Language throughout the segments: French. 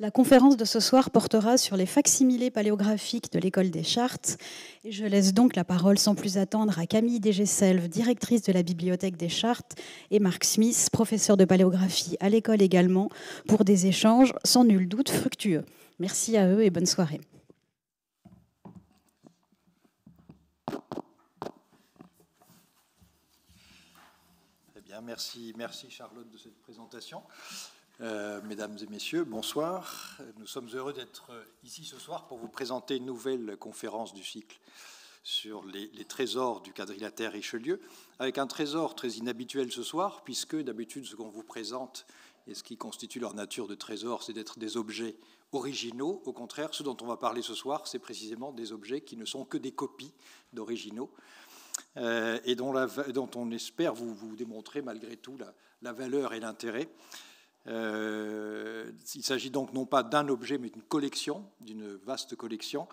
La conférence de ce soir portera sur les facsimilés paléographiques de l'école des chartes. Et je laisse donc la parole sans plus attendre à Camille Dégesselve, directrice de la bibliothèque des chartes, et Marc Smith, professeur de paléographie à l'école également, pour des échanges sans nul doute fructueux. Merci à eux et bonne soirée. Eh bien, merci, merci Charlotte de cette présentation. Euh, mesdames et messieurs, bonsoir. Nous sommes heureux d'être ici ce soir pour vous présenter une nouvelle conférence du cycle sur les, trésors du quadrilatère Richelieu, avec un trésor très inhabituel ce soir, puisque d'habitude ce qu'on vous présente et ce qui constitue leur nature de trésor, c'est d'être des objets originaux. Au contraire, ce dont on va parler ce soir, c'est précisément des objets qui ne sont que des copies d'originaux. Euh, et dont, on espère vous, démontrer malgré tout la valeur et l'intérêt. Euh, il s'agit donc non pas d'un objet, mais d'une collection, d'une vaste collection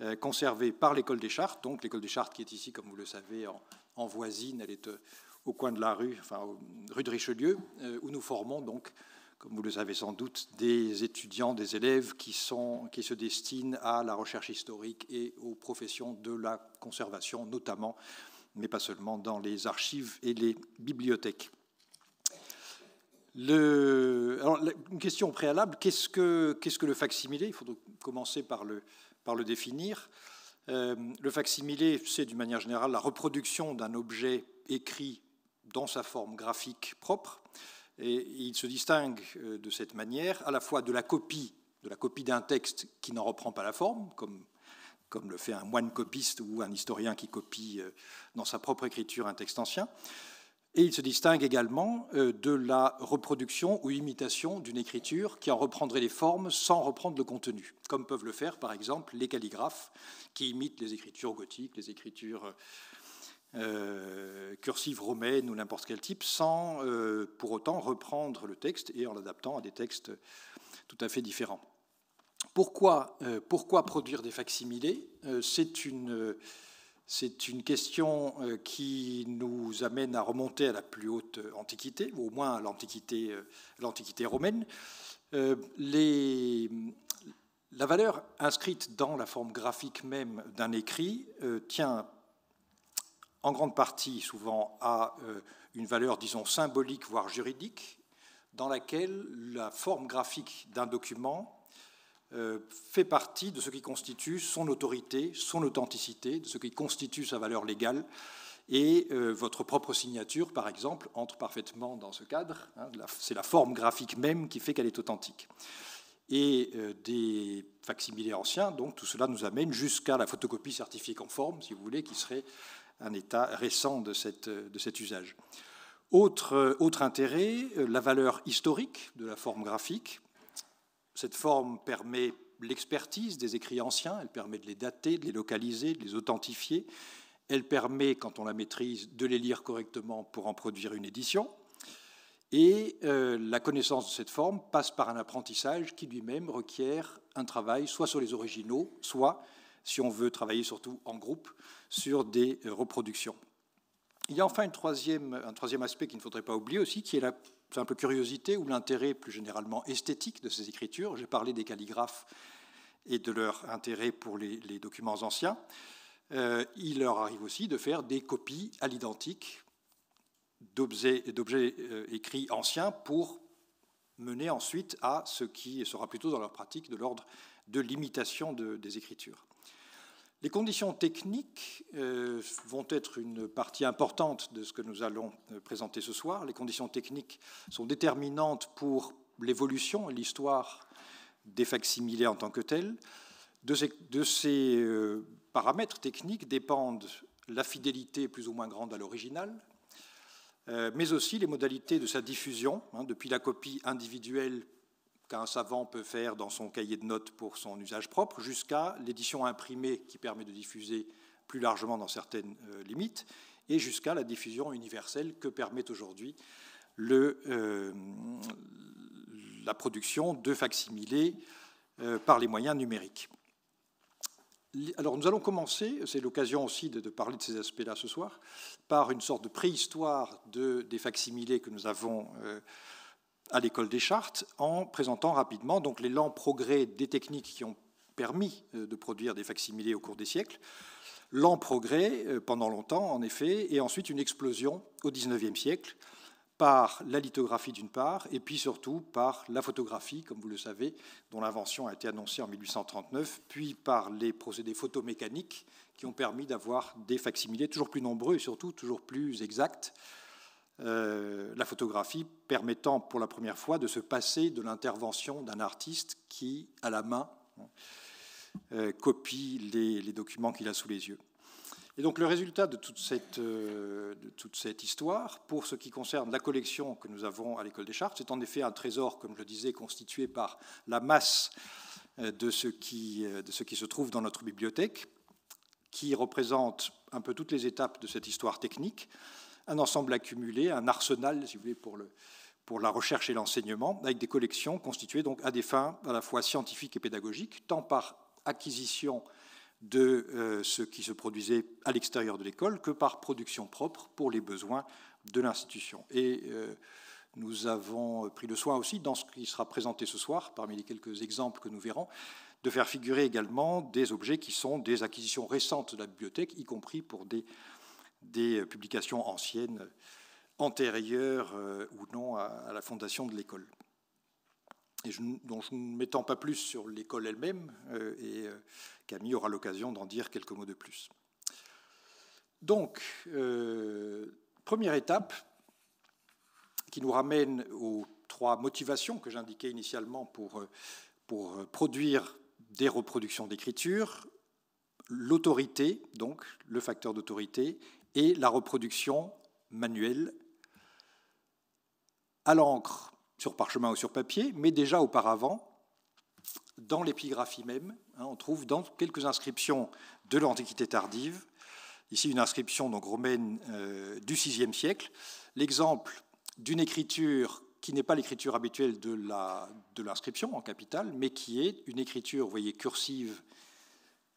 euh, conservée par l'école des chartes. Donc l'école des chartes qui est ici, comme vous le savez, en, voisine, elle est euh, au coin de la rue, enfin rue de Richelieu, où nous formons donc, comme vous le savez sans doute, des étudiants, des élèves qui, qui se destinent à la recherche historique et aux professions de la conservation, notamment, mais pas seulement, dans les archives et les bibliothèques une question préalable, qu'est-ce que, qu'est-ce que le facsimilé Il faut commencer par le, le définir. Euh, le facsimilé, c'est d'une manière générale la reproduction d'un objet écrit dans sa forme graphique propre. Et il se distingue euh, de cette manière à la fois de la copie, de la copie d'un texte qui n'en reprend pas la forme, comme le fait un moine copiste ou un historien qui copie euh, dans sa propre écriture un texte ancien, et il se distingue également euh, de la reproduction ou imitation d'une écriture qui en reprendrait les formes sans reprendre le contenu, comme peuvent le faire par exemple les calligraphes qui imitent les écritures gothiques, les écritures euh, cursives romaines ou n'importe quel type, sans euh, pour autant reprendre le texte et en l'adaptant à des textes tout à fait différents. Pourquoi, pourquoi produire des facsimilés C'est une c'est une question euh, qui nous amène à remonter à la plus haute euh, antiquité, ou au moins à l'antiquité, euh, romaine. la valeur inscrite dans la forme graphique même d'un écrit tient en grande partie souvent à une valeur, disons, symbolique, voire juridique, dans laquelle la forme graphique d'un document euh, fait partie de ce qui constitue son autorité, son authenticité, de ce qui constitue sa valeur légale. Et euh, votre propre signature, par exemple, entre parfaitement dans ce cadre. Hein, c'est la forme graphique même qui fait qu'elle est authentique. Et euh, des facsimilés anciens, donc tout cela nous amène jusqu'à la photocopie certifiée conforme, si vous voulez, qui serait un état récent de, cet usage. Autre, autre intérêt, la valeur historique de la forme graphique cette forme permet l'expertise des écrits anciens, elle permet de les dater, de les localiser, de les authentifier, elle permet, quand on la maîtrise, de les lire correctement pour en produire une édition. Et euh, la connaissance de cette forme passe par un apprentissage qui lui-même requiert un travail soit sur les originaux, soit, si on veut travailler surtout en groupe, sur des reproductions. Il y a enfin un troisième aspect qu'il ne faudrait pas oublier aussi, qui est la simple curiosité ou l'intérêt plus généralement esthétique de ces écritures. J'ai parlé des calligraphes et de leur intérêt pour les, documents anciens. Euh, il leur arrive aussi de faire des copies à l'identique d'objets euh, écrits anciens pour mener ensuite à ce qui sera plutôt dans leur pratique de l'ordre de l'imitation des écritures. Les conditions techniques euh, vont être une partie importante de ce que nous allons euh, présenter ce soir. Les conditions techniques sont déterminantes pour l'évolution et l'histoire des facsimilés en tant que tels. De ces, de ces, euh, paramètres techniques dépendent la fidélité plus ou moins grande à l'original, mais aussi les modalités de sa diffusion, hein, depuis la copie individuelle qu'un savant peut faire dans son cahier de notes pour son usage propre, jusqu'à l'édition imprimée qui permet de diffuser plus largement dans certaines euh, limites, et jusqu'à la diffusion universelle que permet aujourd'hui le euh, la production de facsimilés euh, par les moyens numériques. Alors nous allons commencer, c'est l'occasion aussi de, parler de ces aspects-là ce soir, par une sorte de préhistoire de, des facsimilés que nous avons à l'école des chartes en présentant rapidement donc les progrès des techniques qui ont permis euh, de produire des facsimilés au cours des siècles, lents progrès euh, pendant longtemps en effet, et ensuite une explosion au XIXe siècle par la lithographie d'une part, et puis surtout par la photographie, comme vous le savez, dont l'invention a été annoncée en 1839, puis par les procédés photomécaniques qui ont permis d'avoir des facsimilés toujours plus nombreux et surtout toujours plus exacts euh, la photographie permettant pour la première fois de se passer de l'intervention d'un artiste qui, à la main, euh, copie les, documents qu'il a sous les yeux. Et donc le résultat euh, de toute, cette, histoire, pour ce qui concerne la collection que nous avons à l'école des Chartes, c'est en effet un trésor, comme je le disais, constitué par la masse de ce qui se trouve dans notre bibliothèque, qui représente un peu toutes les étapes de cette histoire technique un ensemble accumulé, un arsenal, si vous voulez, pour, le, pour la recherche et l'enseignement, avec des collections constituées donc à des fins à la fois scientifiques et pédagogiques, tant par acquisition de euh, ce qui se produisait à l'extérieur de l'école que par production propre pour les besoins de l'institution. Et euh, nous avons pris le soin aussi, dans ce qui sera présenté ce soir, parmi les quelques exemples que nous verrons, de faire figurer également des objets qui sont des acquisitions récentes de la bibliothèque, y compris pour des des publications anciennes, antérieures euh, ou non à, la fondation de l'école. Et je, je ne m'étends pas plus sur l'école elle-même, euh, et euh, Camille aura l'occasion d'en dire quelques mots de plus. Donc, première étape qui nous ramène aux trois motivations que j'indiquais initialement pour, pour produire des reproductions d'écriture, l'autorité, donc le facteur d'autorité, et la reproduction manuelle à l'encre, sur parchemin ou sur papier, mais déjà auparavant, dans l'épigraphie même, hein, on trouve dans quelques inscriptions de l'Antiquité tardive, ici une inscription donc romaine euh, du VIe siècle, l'exemple d'une écriture qui n'est pas l'écriture habituelle de l'inscription en capitale, mais qui est une écriture, voyez, cursive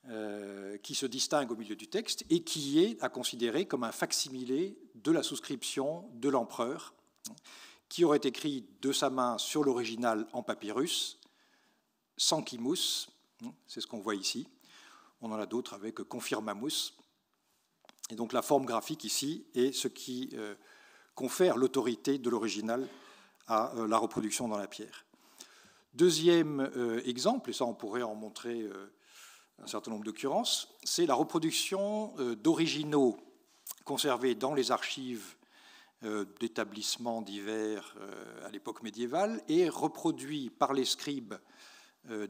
euh, qui se distingue au milieu du texte et qui est à considérer comme un facsimilé de la souscription de l'empereur, qui aurait écrit de sa main sur l'original en papyrus, sans mousse, c'est ce qu'on voit ici. On en a d'autres avec confirmamus. Et donc la forme graphique ici est ce qui euh, confère l'autorité de l'original à euh, la reproduction dans la pierre. Deuxième exemple, et ça on pourrait en montrer un certain nombre d'occurrences, c'est la reproduction euh, d'originaux conservés dans les archives euh, d'établissements divers euh, à l'époque médiévale et reproduits par les scribes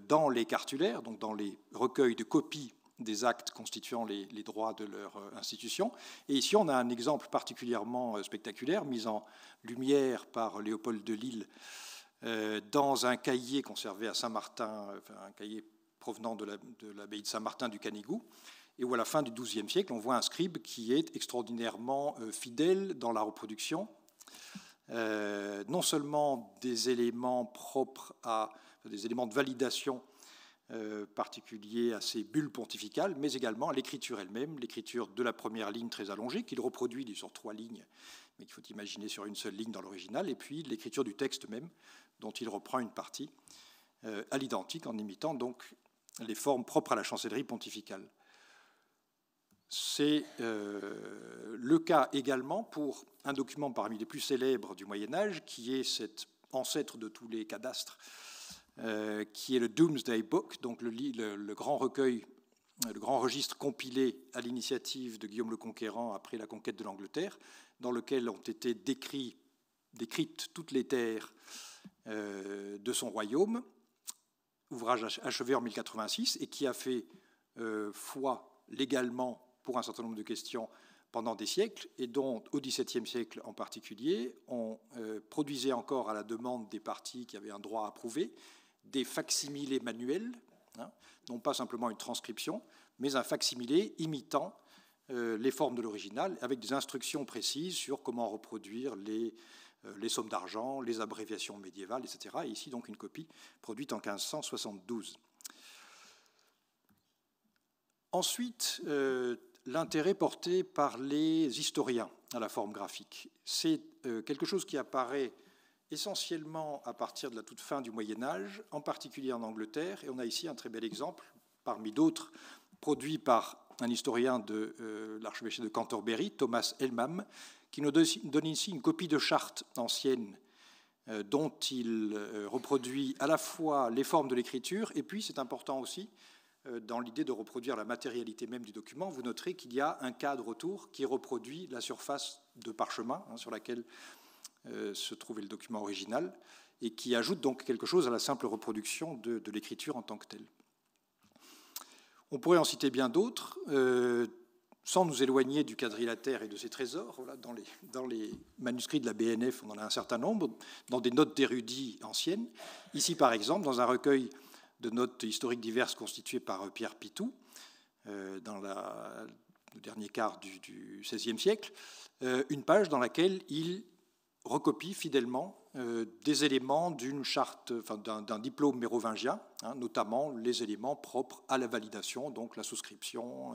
dans les cartulaires, donc dans les recueils de copies des actes constituant les, droits de leur institution. Et ici, on a un exemple particulièrement spectaculaire, mis en lumière par Léopold de Lille dans un cahier conservé à Saint-Martin, un cahier provenant de l'abbaye de Saint-Martin du Canigou, et où à la fin du XIIe siècle, on voit un scribe qui est extraordinairement euh, fidèle dans la reproduction, euh, non seulement des éléments propres à des éléments de validation euh, particuliers à ces bulles pontificales, mais également à l'écriture elle-même, l'écriture de la première ligne très allongée, qu'il reproduit sur trois lignes, mais qu'il faut imaginer sur une seule ligne dans l'original, et puis l'écriture du texte même, dont il reprend une partie à l'identique en imitant donc les formes propres à la chancellerie pontificale. C'est euh, le cas également pour un document parmi les plus célèbres du Moyen Âge, qui est cet ancêtre de tous les cadastres, euh, qui est le Doomsday Book, donc le, grand recueil, le grand registre compilé à l'initiative de Guillaume le Conquérant après la conquête de l'Angleterre, dans lequel ont été décrites toutes les terres euh, de son royaume ouvrage achevé en 1086 et qui a fait euh, foi légalement pour un certain nombre de questions pendant des siècles et dont, au XVIIe siècle en particulier, on euh, produisait encore à la demande des parties qui avaient un droit à prouver des facsimilés manuels, hein, non pas simplement une transcription, mais un facsimilé imitant euh, les formes de l'original avec des instructions précises sur comment reproduire les euh, les sommes d'argent, les abréviations médiévales, etc. Et ici donc une copie produite en 1572. Ensuite, euh, l'intérêt porté par les historiens à la forme graphique. C'est euh, quelque chose qui apparaît essentiellement à partir de la toute fin du Moyen Âge, en particulier en Angleterre, et on a ici un très bel exemple, parmi d'autres, produit par un historien de l'archevêché de Canterbury, Thomas Elmham, qui nous donne ici une copie de charte ancienne euh, dont il euh, reproduit à la fois les formes de l'écriture, et puis c'est important aussi euh, dans l'idée de reproduire la matérialité même du document, vous noterez qu'il y a un cadre autour qui reproduit la surface de parchemin hein, sur laquelle se trouvait le document original, et qui ajoute donc quelque chose à la simple reproduction de, l'écriture en tant que telle. On pourrait en citer bien d'autres sans nous éloigner du quadrilatère et de ses trésors, voilà, dans, les, dans, les, manuscrits de la BNF, on en a un certain nombre, dans des notes d'érudits anciennes. Ici, par exemple, dans un recueil de notes historiques diverses constitué par euh, Pierre Pitou, euh, dans la, le dernier quart du, XVIe siècle, euh, une page dans laquelle il recopie fidèlement des éléments d'une charte, d'un diplôme mérovingien, hein, notamment les éléments propres à la validation, donc la souscription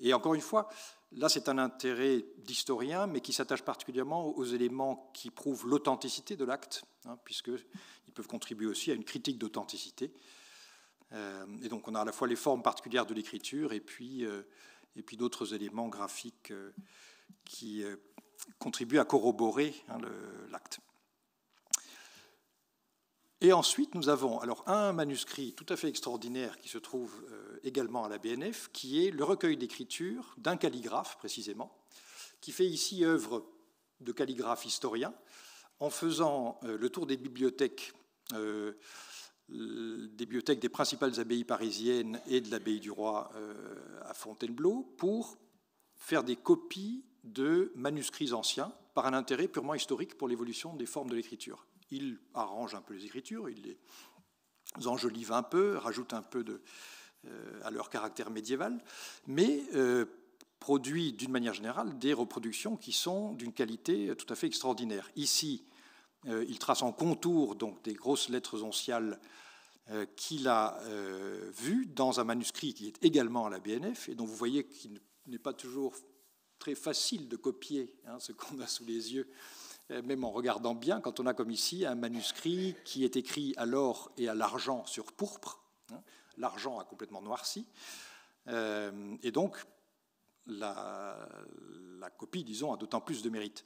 et encore une fois, là, c'est un intérêt d'historien, mais qui s'attache particulièrement aux éléments qui prouvent l'authenticité de l'acte, hein, puisqu'ils peuvent contribuer aussi à une critique d'authenticité. Euh, et donc, on a à la fois les formes particulières de l'écriture et puis, euh, puis d'autres éléments graphiques euh, qui contribuent à corroborer hein, l'acte. Et ensuite, nous avons alors un manuscrit tout à fait extraordinaire qui se trouve euh, également à la BNF, qui est le recueil d'écriture d'un calligraphe précisément, qui fait ici œuvre de calligraphe historien, en faisant euh, le tour des bibliothèques, euh, des bibliothèques des principales abbayes parisiennes et de l'abbaye du Roi à Fontainebleau, pour faire des copies de manuscrits anciens par un intérêt purement historique pour l'évolution des formes de l'écriture il arrange un peu les écritures, il les enjolive un peu, rajoute un peu de, euh, à leur caractère médiéval, mais euh, produit d'une manière générale des reproductions qui sont d'une qualité tout à fait extraordinaire. Ici, euh, il trace en contour donc des grosses lettres onciales qu'il a vues dans un manuscrit qui est également à la BNF et dont vous voyez qu'il n'est pas toujours très facile de copier hein, ce qu'on a sous les yeux euh, même en regardant bien, quand on a comme ici un manuscrit qui est écrit à l'or et à l'argent sur pourpre, hein, l'argent a complètement noirci, euh, et donc la, copie, disons, a d'autant plus de mérite.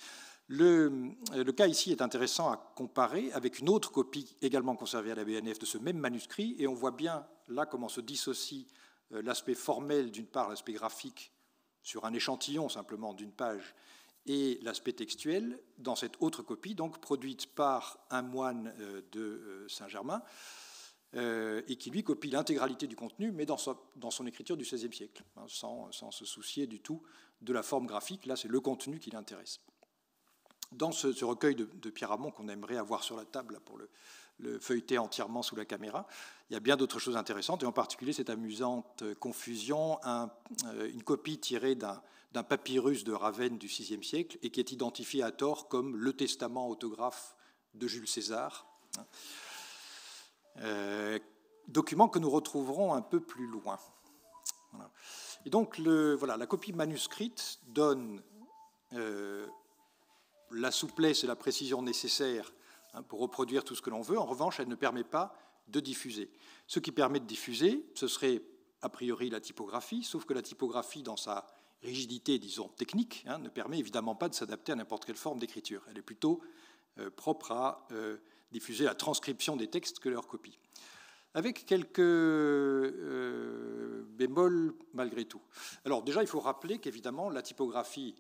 Le, euh, le, cas ici est intéressant à comparer avec une autre copie également conservée à la BNF de ce même manuscrit, et on voit bien là comment se dissocie l'aspect formel d'une part, l'aspect graphique sur un échantillon simplement d'une page, et l'aspect textuel dans cette autre copie, donc produite par un moine euh, de euh, Saint-Germain, euh, et qui lui copie l'intégralité du contenu, mais dans, son, dans son écriture du XVIe siècle, hein, sans, se soucier du tout de la forme graphique. Là, c'est le contenu qui l'intéresse. Dans ce, recueil de, de Pierre Hamon qu'on aimerait avoir sur la table là, pour le, feuilleter entièrement sous la caméra. Il y a bien d'autres choses intéressantes, et en particulier cette amusante confusion, une copie tirée d'un d'un papyrus de Ravenne du VIe siècle et qui est identifié à tort comme le testament autographe de Jules César. Euh, document que nous retrouverons un peu plus loin. Et donc, le, voilà, la copie manuscrite donne euh, la souplesse et la précision nécessaires hein, pour reproduire tout ce que l'on veut. En revanche, elle ne permet pas de diffuser. Ce qui permet de diffuser, ce serait a priori la typographie, sauf que la typographie, dans sa rigidité, disons, technique, hein, ne permet évidemment pas de s'adapter à n'importe quelle forme d'écriture. Elle est plutôt euh, propre à euh, diffuser la transcription des textes que leur copie. Avec quelques euh, bémols malgré tout. Alors déjà, il faut rappeler qu'évidemment, la typographie,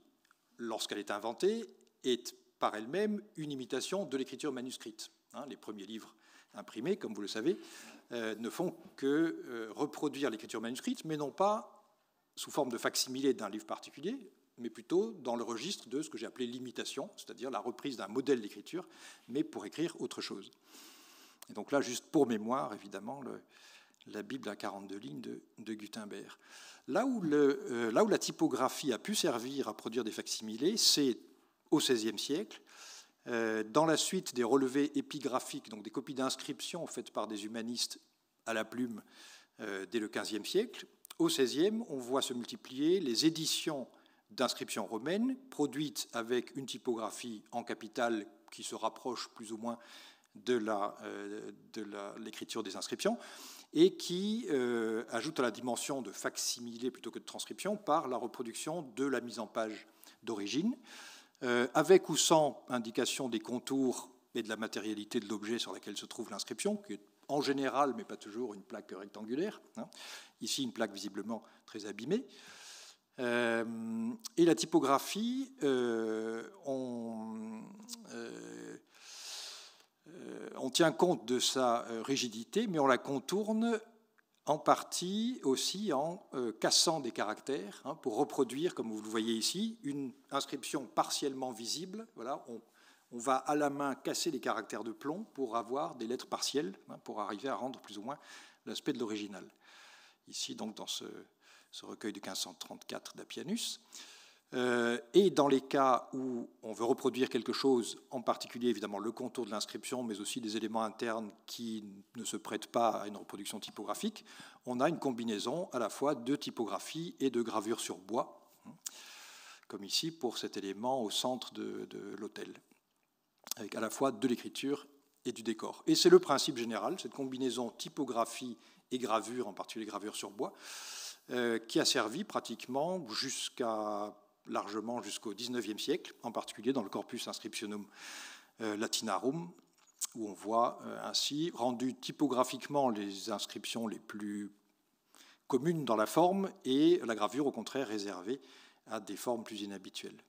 lorsqu'elle est inventée, est par elle-même une imitation de l'écriture manuscrite. Hein. les premiers livres imprimés, comme vous le savez, ne font que reproduire l'écriture manuscrite, mais non pas sous forme de facsimilé d'un livre particulier, mais plutôt dans le registre de ce que j'ai appelé l'imitation, c'est-à-dire la reprise d'un modèle d'écriture, mais pour écrire autre chose. Et donc là, juste pour mémoire, évidemment, la Bible à 42 lignes de, Gutenberg. Euh, là où, la typographie a pu servir à produire des facsimilés, c'est au XVIe siècle, euh, dans la suite des relevés épigraphiques, donc des copies d'inscriptions faites par des humanistes à la plume euh, dès le XVe siècle, au XVIe, on voit se multiplier les éditions d'inscriptions romaines produites avec une typographie en capitale qui se rapproche plus ou moins de euh, l'écriture des inscriptions et qui euh, ajoute à la dimension de facsimilé plutôt que de transcription par la reproduction de la mise en page d'origine, euh, avec ou sans indication des contours et de la matérialité de l'objet sur lequel se trouve l'inscription, en général, mais pas toujours, une plaque rectangulaire. Hein. Ici, une plaque visiblement très abîmée. Euh, et la typographie, euh, on, euh, on, tient compte de sa rigidité, mais on la contourne en partie aussi en cassant des caractères hein, pour reproduire, comme vous le voyez ici, une inscription partiellement visible. Voilà, on on va à la main casser les caractères de plomb pour avoir des lettres partielles, hein, pour arriver à rendre plus ou moins l'aspect de l'original. Ici, donc, dans ce, recueil de 1534 d'Apianus. Euh, et dans les cas où on veut reproduire quelque chose, en particulier évidemment le contour de l'inscription, mais aussi des éléments internes qui ne se prêtent pas à une reproduction typographique, on a une combinaison à la fois de typographie et de gravure sur bois, hein, comme ici pour cet élément au centre de, de l'hôtel avec à la fois de l'écriture et du décor. Et c'est le principe général, cette combinaison typographie et gravure, en particulier gravure sur bois, euh, qui a servi pratiquement jusqu'à largement jusqu'au XIXe siècle, en particulier dans le corpus inscriptionum euh, latinarum, où on voit euh, ainsi rendu typographiquement les inscriptions les plus communes dans la forme et la gravure au contraire réservée à des formes plus inhabituelles.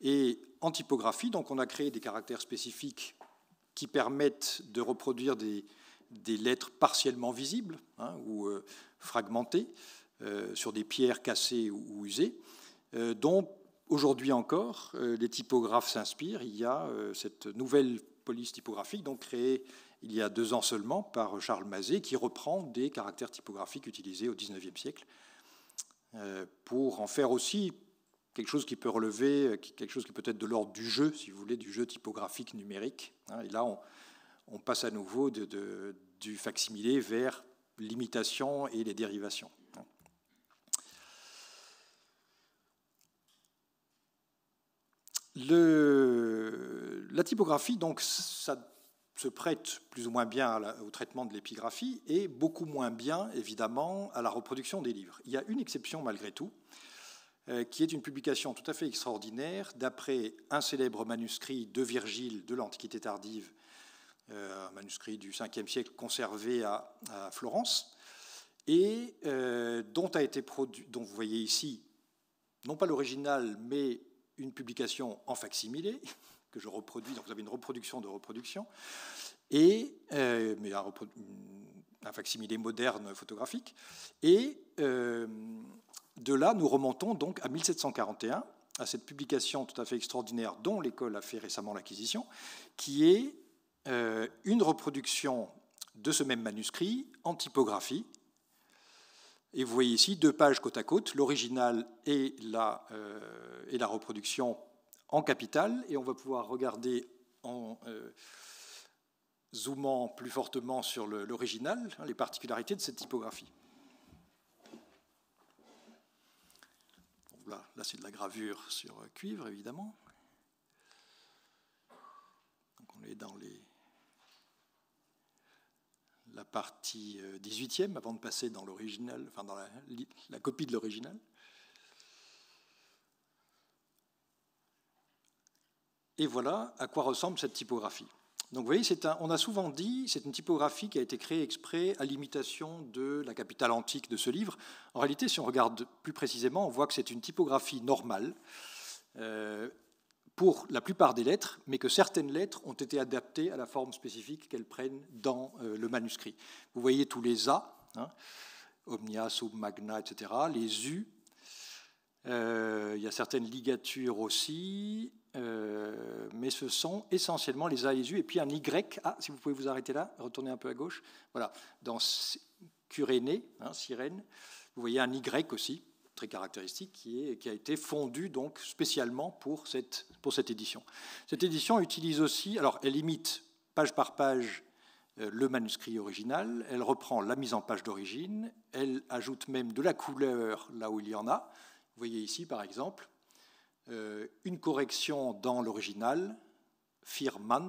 Et en typographie, donc on a créé des caractères spécifiques qui permettent de reproduire des, des lettres partiellement visibles hein, ou euh, fragmentées euh, sur des pierres cassées ou, usées, euh, dont aujourd'hui encore les typographes s'inspirent. Il y a cette nouvelle police typographique, donc créée il y a deux ans seulement par Charles Mazet, qui reprend des caractères typographiques utilisés au XIXe siècle pour en faire aussi quelque chose qui peut relever, euh, quelque chose qui peut être de l'ordre du jeu, si vous voulez, du jeu typographique numérique. Hein. Et là, on, passe à nouveau du facsimilé vers l'imitation et les dérivations. Hein. la typographie, donc, ça se prête plus ou moins bien au traitement de l'épigraphie et beaucoup moins bien, évidemment, à la reproduction des livres. Il y a une exception malgré tout, euh, qui est une publication tout à fait extraordinaire, d'après un célèbre manuscrit de Virgile de l'Antiquité tardive, euh, un manuscrit du 5e siècle conservé à, Florence, et euh, dont a été produit, dont vous voyez ici, non pas l'original, mais une publication en facsimilé, que je reproduis, donc vous avez une reproduction de reproduction, et, mais un, facsimilé moderne photographique, et de là, nous remontons donc à 1741, à cette publication tout à fait extraordinaire dont l'école a fait récemment l'acquisition, qui est euh, une reproduction de ce même manuscrit en typographie. Et vous voyez ici deux pages côte à côte, l'original et, la, euh, reproduction en capital. Et on va pouvoir regarder en euh, zoomant plus fortement sur l'original hein, les particularités de cette typographie. là, c'est de la gravure sur euh, cuivre, évidemment. on est dans la partie 18e, euh, avant de passer dans l'original, enfin dans la copie de l'original. Et voilà à quoi ressemble cette typographie. Donc vous voyez, on a souvent dit, c'est une typographie qui a été créée exprès à l'imitation de la capitale antique de ce livre. En réalité, si on regarde plus précisément, on voit que c'est une typographie normale euh, pour la plupart des lettres, mais que certaines lettres ont été adaptées à la forme spécifique qu'elles prennent dans euh, le manuscrit. Vous voyez tous les A, hein, omnia, sub, magna, etc., les U, euh, il y a certaines ligatures aussi, euh, mais ce sont essentiellement les A et U, et puis un Y. Ah, si vous pouvez vous arrêter là, retournez un peu à gauche. Voilà, dans Curénée, hein, Sirène, vous voyez un Y aussi, très caractéristique, qui, qui a été fondu donc spécialement pour cette, pour cette édition. Cette édition utilise aussi, alors elle imite page par page euh, le manuscrit original, elle reprend la mise en page d'origine, elle ajoute même de la couleur là où il y en a. Vous voyez ici, par exemple, euh, une correction dans l'original, Firmans,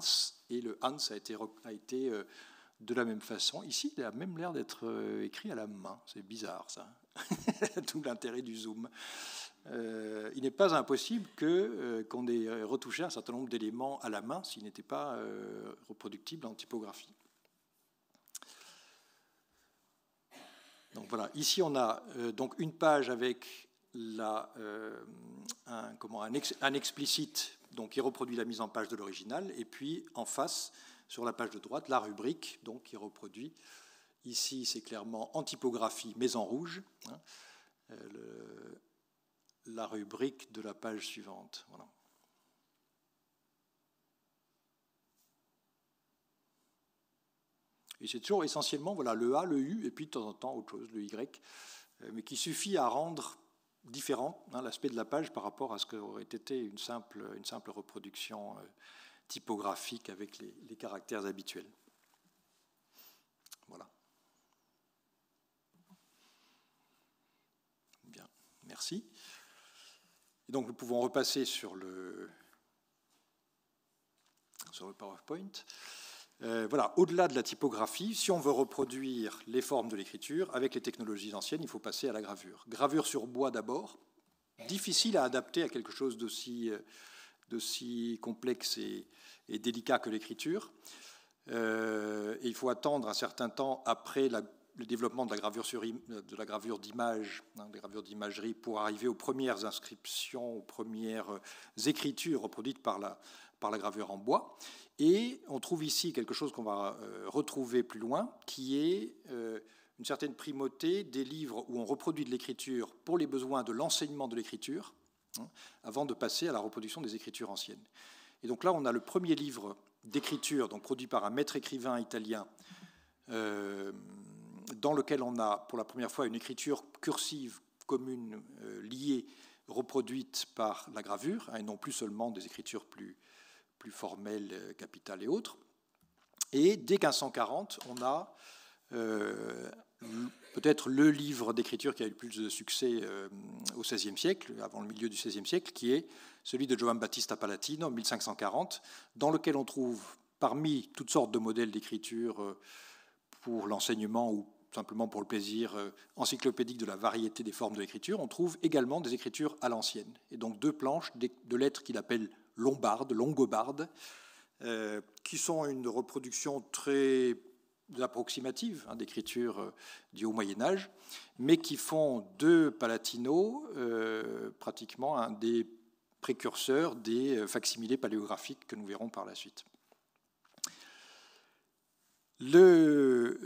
et le Hans a été, a été euh, de la même façon. Ici, il a même l'air d'être euh, écrit à la main. C'est bizarre, ça. Tout l'intérêt du zoom. il n'est pas impossible que qu'on ait retouché un certain nombre d'éléments à la main s'ils n'étaient pas reproductibles en typographie. Donc voilà, ici on a donc une page avec euh, un, un, explicite donc, qui reproduit la mise en page de l'original, et puis en face, sur la page de droite, la rubrique donc, qui reproduit. Ici, c'est clairement en typographie, mais en rouge, hein, euh, la rubrique de la page suivante. Et c'est toujours essentiellement voilà, le A, le U, et puis de temps en temps autre chose, le Y, euh, mais qui suffit à rendre différent, hein, l'aspect de la page par rapport à ce qu'aurait été une simple, reproduction euh, typographique avec les, caractères habituels. Voilà. Bien, merci. Et donc nous pouvons repasser sur le, sur le PowerPoint. Euh, voilà, au-delà de la typographie, si on veut reproduire les formes de l'écriture avec les technologies anciennes, il faut passer à la gravure. Gravure sur bois d'abord, difficile à adapter à quelque chose d'aussi euh, complexe et, délicat que l'écriture. Euh, il faut attendre un certain temps après le développement de la gravure sur, de la gravure d'image, hein, des d'imagerie, pour arriver aux premières inscriptions, aux premières écritures reproduites par la, par la gravure en bois. Et on trouve ici quelque chose qu'on va euh, retrouver plus loin, qui est euh, une certaine primauté des livres où on reproduit de l'écriture pour les besoins de l'enseignement de l'écriture, hein, avant de passer à la reproduction des écritures anciennes. Et donc là, on a le premier livre d'écriture, donc produit par un maître écrivain italien, euh, dans lequel on a pour la première fois une écriture cursive commune liée, reproduite par la gravure, hein, et non plus seulement des écritures plus plus formelle, euh, capitale et autres. Et dès 1540, on a euh, peut-être le livre d'écriture qui a eu le plus de succès euh, au XVIe siècle, avant le milieu du XVIe siècle, qui est celui de Giovanni Battista Palatino en 1540, dans lequel on trouve parmi toutes sortes de modèles d'écriture pour l'enseignement ou simplement pour le plaisir encyclopédique de la variété des formes de l'écriture, on trouve également des écritures à l'ancienne, et donc deux planches de lettres qu'il appelle lombardes, longobardes, euh, qui sont une reproduction très approximative hein, d'écriture euh, du haut Moyen Âge, mais qui font deux Palatino euh, pratiquement un des précurseurs des facsimilés paléographiques que nous verrons par la suite. Le,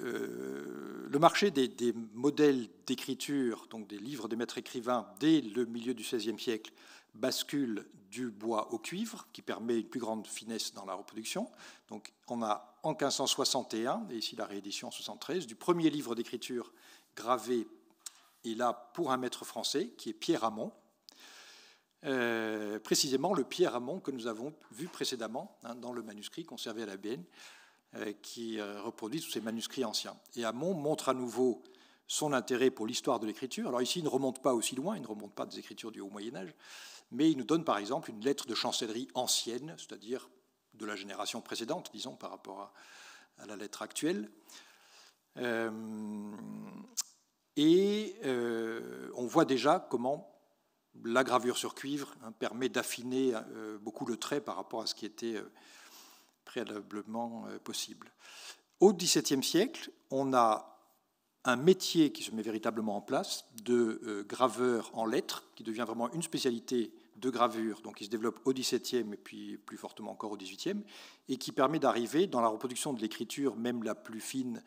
le, marché des, des modèles d'écriture, donc des livres des maîtres écrivains, dès le milieu du XVIe siècle, bascule du bois au cuivre, qui permet une plus grande finesse dans la reproduction. Donc on a en 1561, et ici la réédition en 73, du premier livre d'écriture gravé, et là pour un maître français, qui est Pierre Hamon, euh, précisément le Pierre Hamon que nous avons vu précédemment hein, dans le manuscrit conservé à la BN, euh, qui euh, reproduit tous ces manuscrits anciens. Et Hamon montre à nouveau son intérêt pour l'histoire de l'écriture. Alors ici, il ne remonte pas aussi loin, il ne remonte pas des écritures du Haut Moyen Âge, mais il nous donne par exemple une lettre de chancellerie ancienne, c'est-à-dire de la génération précédente, disons, par rapport à, la lettre actuelle. Euh, et euh, on voit déjà comment la gravure sur cuivre hein, permet d'affiner euh, beaucoup le trait par rapport à ce qui était préalablement possible. Au XVIIe siècle, on a un métier qui se met véritablement en place de graveur en lettres, qui devient vraiment une spécialité de gravure, donc qui se développe au XVIIe et puis plus fortement encore au XVIIIe, et qui permet d'arriver dans la reproduction de l'écriture, même la plus fine,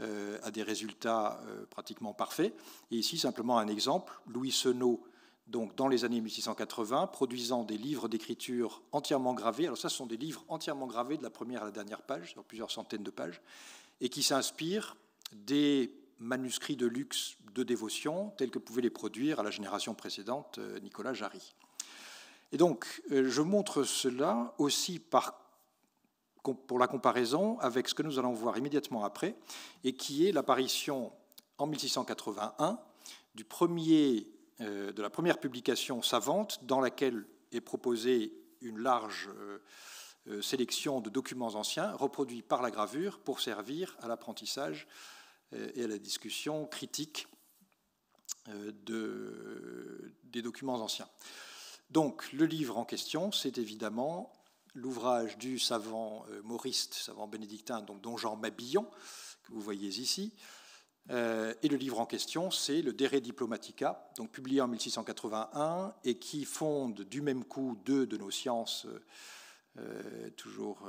euh, à des résultats euh, pratiquement parfaits. Et ici, simplement un exemple, Louis Senot, donc dans les années 1680, produisant des livres d'écriture entièrement gravés. Alors ça, ce sont des livres entièrement gravés de la première à la dernière page, sur plusieurs centaines de pages, et qui s'inspirent des manuscrits de luxe de dévotion tels que pouvait les produire à la génération précédente euh, Nicolas Jarry. Et donc, euh, je montre cela aussi pour la comparaison avec ce que nous allons voir immédiatement après, et qui est l'apparition en 1681 euh, de la première publication savante dans laquelle est proposée une large euh, sélection de documents anciens reproduits par la gravure pour servir à l'apprentissage et à la discussion critique des documents anciens. Donc le livre en question, c'est évidemment l'ouvrage du savant euh, mauriste, savant bénédictin, donc don Jean Mabillon, que vous voyez ici. Euh, et le livre en question, c'est le Dere Diplomatica, donc publié en 1681 et qui fonde du même coup deux de nos sciences euh, toujours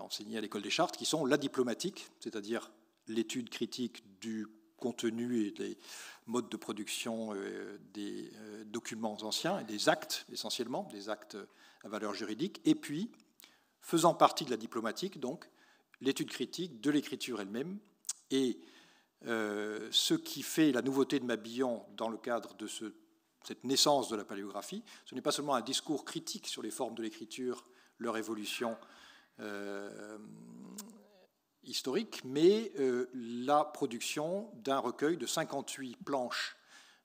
enseignées à l'école des chartes, qui sont la diplomatique, c'est-à-dire l'étude critique du contenu et les modes de production euh, des euh, documents anciens et des actes, essentiellement, des actes à valeur juridique, et puis, faisant partie de la diplomatique, donc, l'étude critique de l'écriture elle-même. Et euh, ce qui fait la nouveauté de Mabillon dans le cadre de ce, cette naissance de la paléographie, ce n'est pas seulement un discours critique sur les formes de l'écriture, leur évolution, historique, mais euh, la production d'un recueil de 58 planches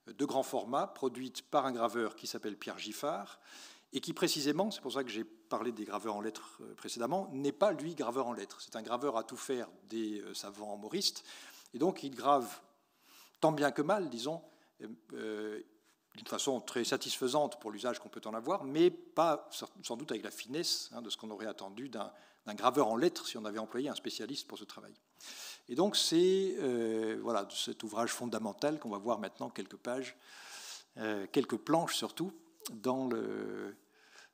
de grand format produites par un graveur qui s'appelle Pierre Giffard et qui précisément, c'est pour ça que j'ai parlé des graveurs en lettres euh, précédemment, n'est pas lui graveur en lettres. C'est un graveur à tout faire des euh, savants mauristes, et donc il grave tant bien que mal, disons, d'une façon très satisfaisante pour l'usage qu'on peut en avoir, mais pas sans doute avec la finesse hein, de ce qu'on aurait attendu d'un d'un graveur en lettres si on avait employé un spécialiste pour ce travail. Et donc c'est euh, voilà cet ouvrage fondamental qu'on va voir maintenant quelques pages, euh, quelques planches surtout dans le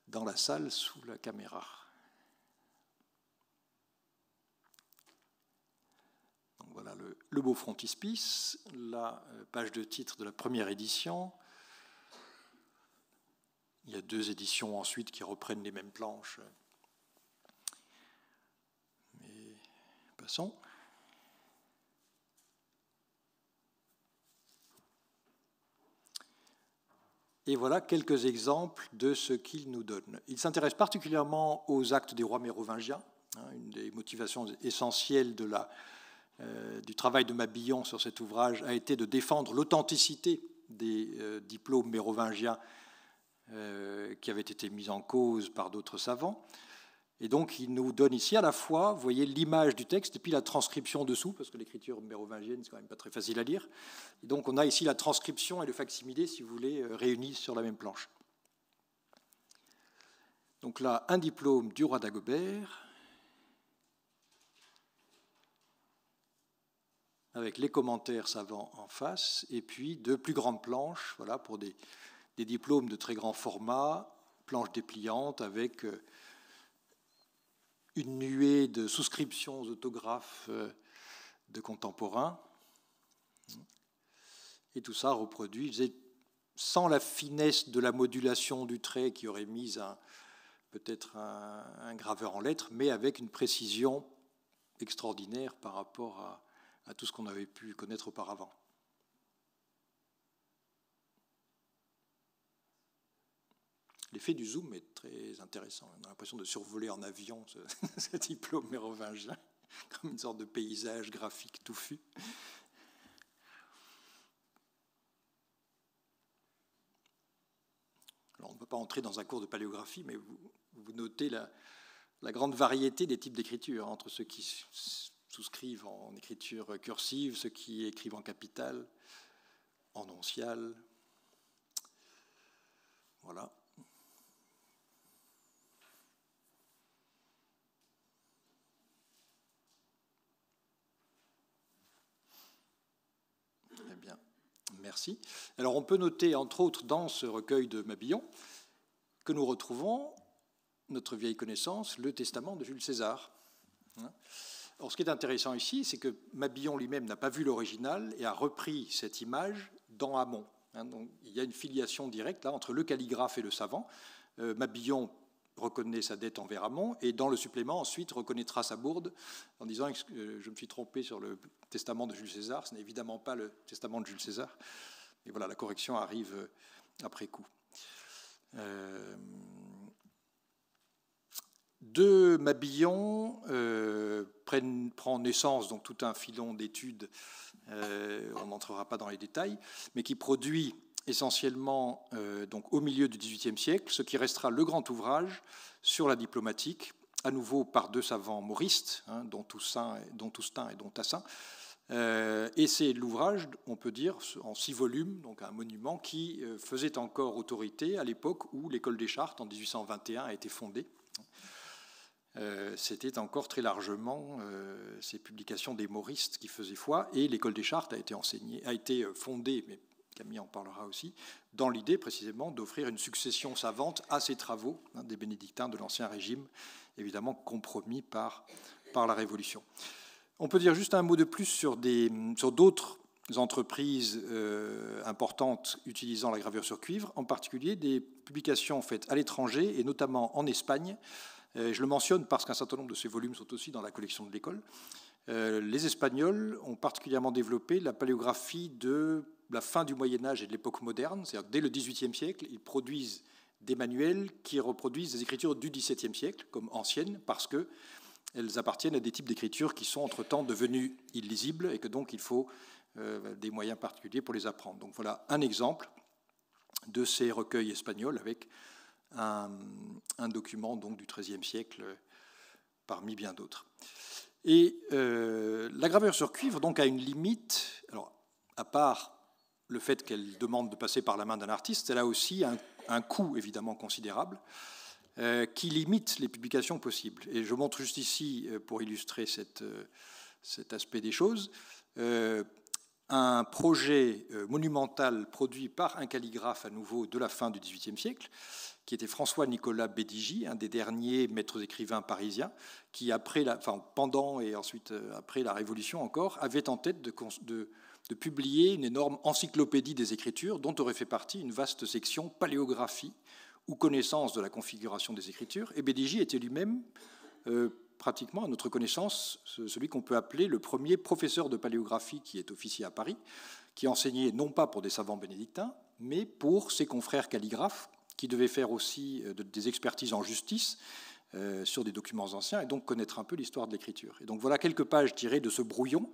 dans la salle sous la caméra. Donc voilà le, le beau frontispice, la euh, page de titre de la première édition, il y a deux éditions ensuite qui reprennent les mêmes planches Et voilà quelques exemples de ce qu'il nous donne. Il s'intéresse particulièrement aux actes des rois mérovingiens, hein, une des motivations essentielles euh, du travail de Mabillon sur cet ouvrage a été de défendre l'authenticité des euh, diplômes mérovingiens euh, qui avaient été mis en cause par d'autres savants. Et donc, il nous donne ici à la fois, vous voyez, l'image du texte et puis la transcription dessous, parce que l'écriture mérovingienne, c'est quand même pas très facile à lire. Et donc, on a ici la transcription et le facsimilé, si vous voulez, euh, réunis sur la même planche. Donc là, un diplôme du roi d'Agobert, avec les commentaires savants en face, et puis deux plus grandes planches, voilà, pour des, diplômes de très grand format, planches dépliantes avec... Euh, une nuée de souscriptions aux autographes euh, de contemporains. Et tout ça reproduit, sans la finesse de la modulation du trait qui aurait mis peut-être un, graveur en lettres, mais avec une précision extraordinaire par rapport à tout ce qu'on avait pu connaître auparavant. L'effet du zoom est très intéressant. On a l'impression de survoler en avion ce, diplôme mérovingien, comme une sorte de paysage graphique touffu. on ne peut pas entrer dans un cours de paléographie, mais vous, notez la, grande variété des types d'écriture, entre ceux qui souscrivent en écriture cursive, ceux qui écrivent en capital, en onciale. Voilà. merci. Alors on peut noter, entre autres, dans ce recueil de Mabillon, que nous retrouvons notre vieille connaissance, le testament de Jules César. Hein. Or, ce qui est intéressant ici, c'est que Mabillon lui-même n'a pas vu l'original et a repris cette image dans Hamon. Hein, donc, il y a une filiation directe là, entre le calligraphe et le savant. Euh, Mabillon reconnaît sa dette envers Amon, et dans le supplément, ensuite, reconnaîtra sa bourde en disant que euh, Je me suis trompé sur le testament de Jules César, ce n'est évidemment pas le testament de Jules César. Et voilà, la correction arrive euh, après coup. Euh, de Mabillon euh, prend naissance donc tout un filon d'études, on n'entrera pas dans les détails, mais qui produit essentiellement euh, donc au milieu du XVIIIe siècle, ce qui restera le grand ouvrage sur la diplomatique, à nouveau par deux savants mauristes, hein, dont, Toussaint et, dont et dont Tassin. Euh, et c'est l'ouvrage, on peut dire, en six volumes, donc un monument qui euh, faisait encore autorité à l'époque où l'école des chartes, en 1821, a été fondée. C'était encore très largement ces publications des mauristes qui faisaient foi, et l'école des chartes a été, enseignée, a été fondée, mais Camille en parlera aussi, dans l'idée précisément d'offrir une succession savante à ces travaux hein, des bénédictins de l'Ancien Régime, évidemment compromis par, par la Révolution. On peut dire juste un mot de plus sur, des, sur d'autres entreprises euh, importantes utilisant la gravure sur cuivre, en particulier des publications faites à l'étranger et notamment en Espagne. Euh, je le mentionne parce qu'un certain nombre de ces volumes sont aussi dans la collection de l'école. Euh, les Espagnols ont particulièrement développé la paléographie de la fin du Moyen Âge et de l'époque moderne, c'est-à-dire dès le XVIIIe siècle, ils produisent des manuels qui reproduisent des écritures du XVIIe siècle comme anciennes, parce que elles appartiennent à des types d'écritures qui sont entre-temps devenues illisibles et que donc il faut euh, des moyens particuliers pour les apprendre. Donc voilà un exemple de ces recueils espagnols avec un, document donc du XIIIe siècle euh, parmi bien d'autres. Et euh, la graveur sur cuivre donc a une limite, alors à part le fait qu'elle demande de passer par la main d'un artiste, elle a aussi un, coût évidemment considérable euh, qui limite les publications possibles. Et je montre juste ici, euh, pour illustrer cet aspect des choses, un projet monumental produit par un calligraphe à nouveau de la fin du XVIIIe siècle, qui était François-Nicolas Bédigy, un des derniers maîtres écrivains parisiens, qui, après la, pendant et ensuite euh, après la Révolution encore, avait en tête de, publier une énorme encyclopédie des Écritures, dont aurait fait partie une vaste section paléographie ou connaissance de la configuration des Écritures. Et Bédigy était lui-même, euh, pratiquement à notre connaissance, celui qu'on peut appeler le premier professeur de paléographie qui est officier à Paris, qui enseignait non pas pour des savants bénédictins, mais pour ses confrères calligraphes, qui devaient faire aussi euh, des expertises en justice euh, sur des documents anciens et donc connaître un peu l'histoire de l'écriture. Et donc voilà quelques pages tirées de ce brouillon,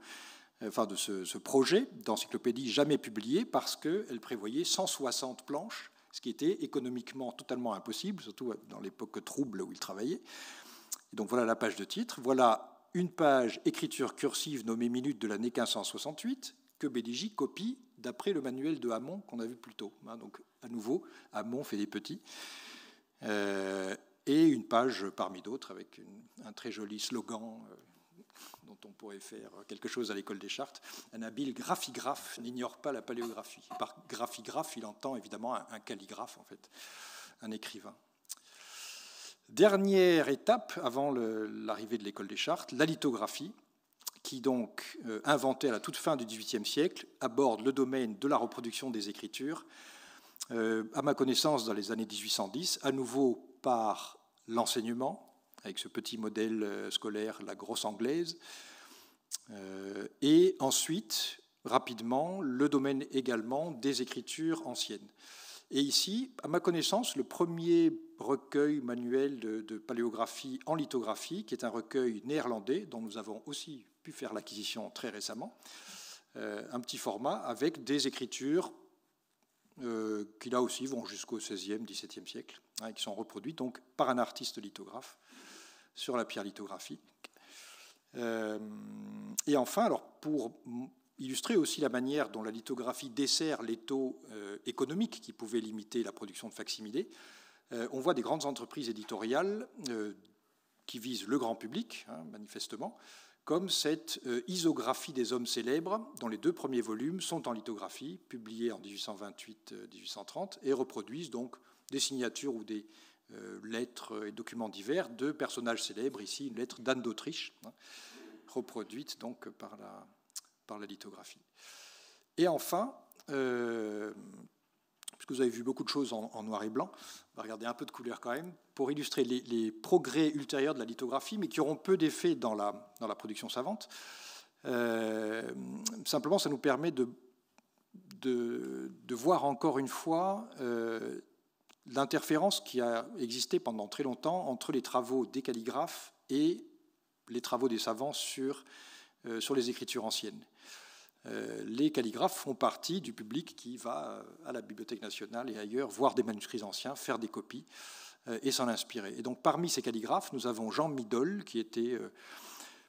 euh, enfin de ce, projet d'encyclopédie jamais publié parce qu'elle prévoyait 160 planches, ce qui était économiquement totalement impossible, surtout dans l'époque trouble où il travaillait. donc voilà la page de titre, voilà une page écriture cursive nommée Minute de l'année 1568 que Bédigy copie d'après le manuel de Hamon qu'on a vu plus tôt. Hein. Donc à nouveau, Hamon fait des petits. Euh, et une page parmi d'autres avec un très joli slogan euh, dont on pourrait faire quelque chose à l'école des chartes. Un habile graphigraphe n'ignore pas la paléographie. Par graphigraphe, il entend évidemment un, calligraphe, en fait, un écrivain. Dernière étape avant l'arrivée de l'école des chartes, la lithographie, qui donc, euh, inventée à la toute fin du XVIIIe siècle, aborde le domaine de la reproduction des écritures, euh, à ma connaissance dans les années 1810, à nouveau par l'enseignement, avec ce petit modèle euh, scolaire, la grosse anglaise, euh, et ensuite, rapidement, le domaine également des écritures anciennes. Et ici, à ma connaissance, le premier recueil manuel de, paléographie en lithographie, qui est un recueil néerlandais dont nous avons aussi pu faire l'acquisition très récemment, euh, un petit format avec des écritures euh, qui là aussi vont jusqu'au XVIe, XVIIe siècle, hein, et qui sont reproduits donc par un artiste lithographe sur la pierre lithographique. Euh, et enfin, alors pour illustrer aussi la manière dont la lithographie dessert les taux euh, économiques qui pouvaient limiter la production de facsimilés, on voit des grandes entreprises éditoriales qui visent le grand public, hein, manifestement, comme cette euh, isographie des hommes célèbres, dont les deux premiers volumes sont en lithographie, publiés en 1828-1830, euh, et reproduisent donc des signatures ou des euh, lettres et documents divers de personnages célèbres, ici une lettre d'Anne d'Autriche, hein, reproduite donc par la, par la lithographie. Et enfin, vous avez vu beaucoup de choses en, noir et blanc, on va regarder un peu de couleur quand même, pour illustrer les, progrès ultérieurs de la lithographie, mais qui auront peu d'effet dans la, production savante. Euh, simplement, ça nous permet de, voir encore une fois euh, l'interférence qui a existé pendant très longtemps entre les travaux des calligraphes et les travaux des savants sur, euh, sur les écritures anciennes. Euh, les calligraphes font partie du public qui va euh, à la Bibliothèque nationale et ailleurs voir des manuscrits anciens, faire des copies euh, et s'en inspirer. Et donc parmi ces calligraphes, nous avons Jean Midol, qui était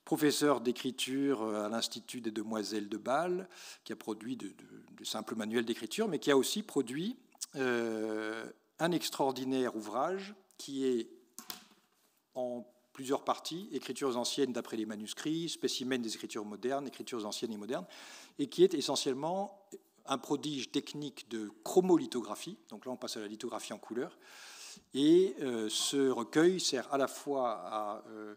professeur d'écriture à l'Institut des Demoiselles de Bâle, qui a produit de, simple manuel simples manuels d'écriture, mais qui a aussi produit un extraordinaire ouvrage qui est en plusieurs parties, écritures anciennes d'après les manuscrits, spécimens des écritures modernes, écritures anciennes et modernes, et qui est essentiellement un prodige technique de chromolithographie, donc là on passe à la lithographie en couleur, et euh, ce recueil sert à la fois à euh,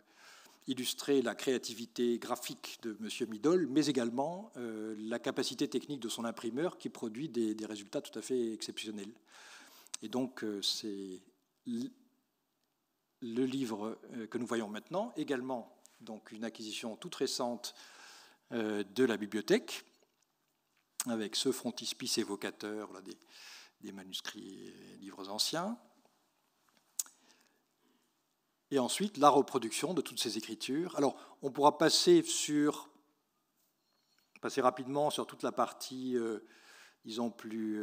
illustrer la créativité graphique de M. Midol, mais également euh, la capacité technique de son imprimeur qui produit des, des résultats tout à fait exceptionnels. Et donc c'est le livre euh, que nous voyons maintenant, également donc une acquisition toute récente euh, de la bibliothèque, avec ce frontispice évocateur des, manuscrits et livres anciens. Et ensuite, la reproduction de toutes ces écritures. Alors, on pourra passer, sur, passer rapidement sur toute la partie euh, disons, plus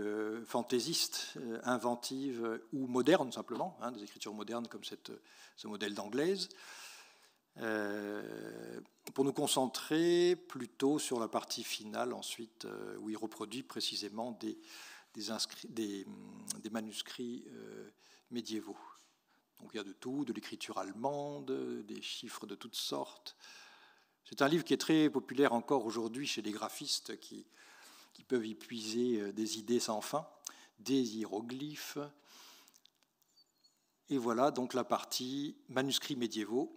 fantaisiste euh, fantaisistes, euh, euh, ou modernes simplement, hein, des écritures modernes comme cette, ce modèle d'anglaise, pour nous concentrer plutôt sur la partie finale ensuite, où il reproduit précisément des, des, des manuscrits médiévaux. Donc il y a de tout, de l'écriture allemande, des chiffres de toutes sortes. C'est un livre qui est très populaire encore aujourd'hui chez les graphistes qui, qui peuvent y puiser euh, des idées sans fin, des hiéroglyphes. Et voilà donc la partie manuscrits médiévaux,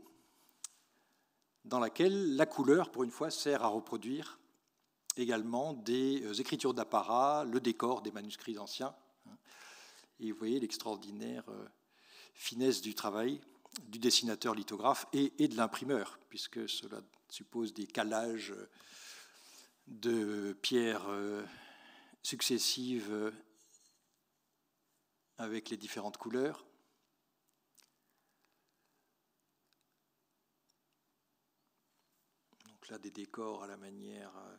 dans laquelle la couleur, pour une fois, sert à reproduire également des euh, écritures d'apparat, le décor des manuscrits anciens. Et vous voyez l'extraordinaire euh, finesse du travail du dessinateur lithographe et, de l'imprimeur, puisque cela suppose des calages de pierres euh, successives euh, avec les différentes couleurs. Donc là, des décors à la manière euh,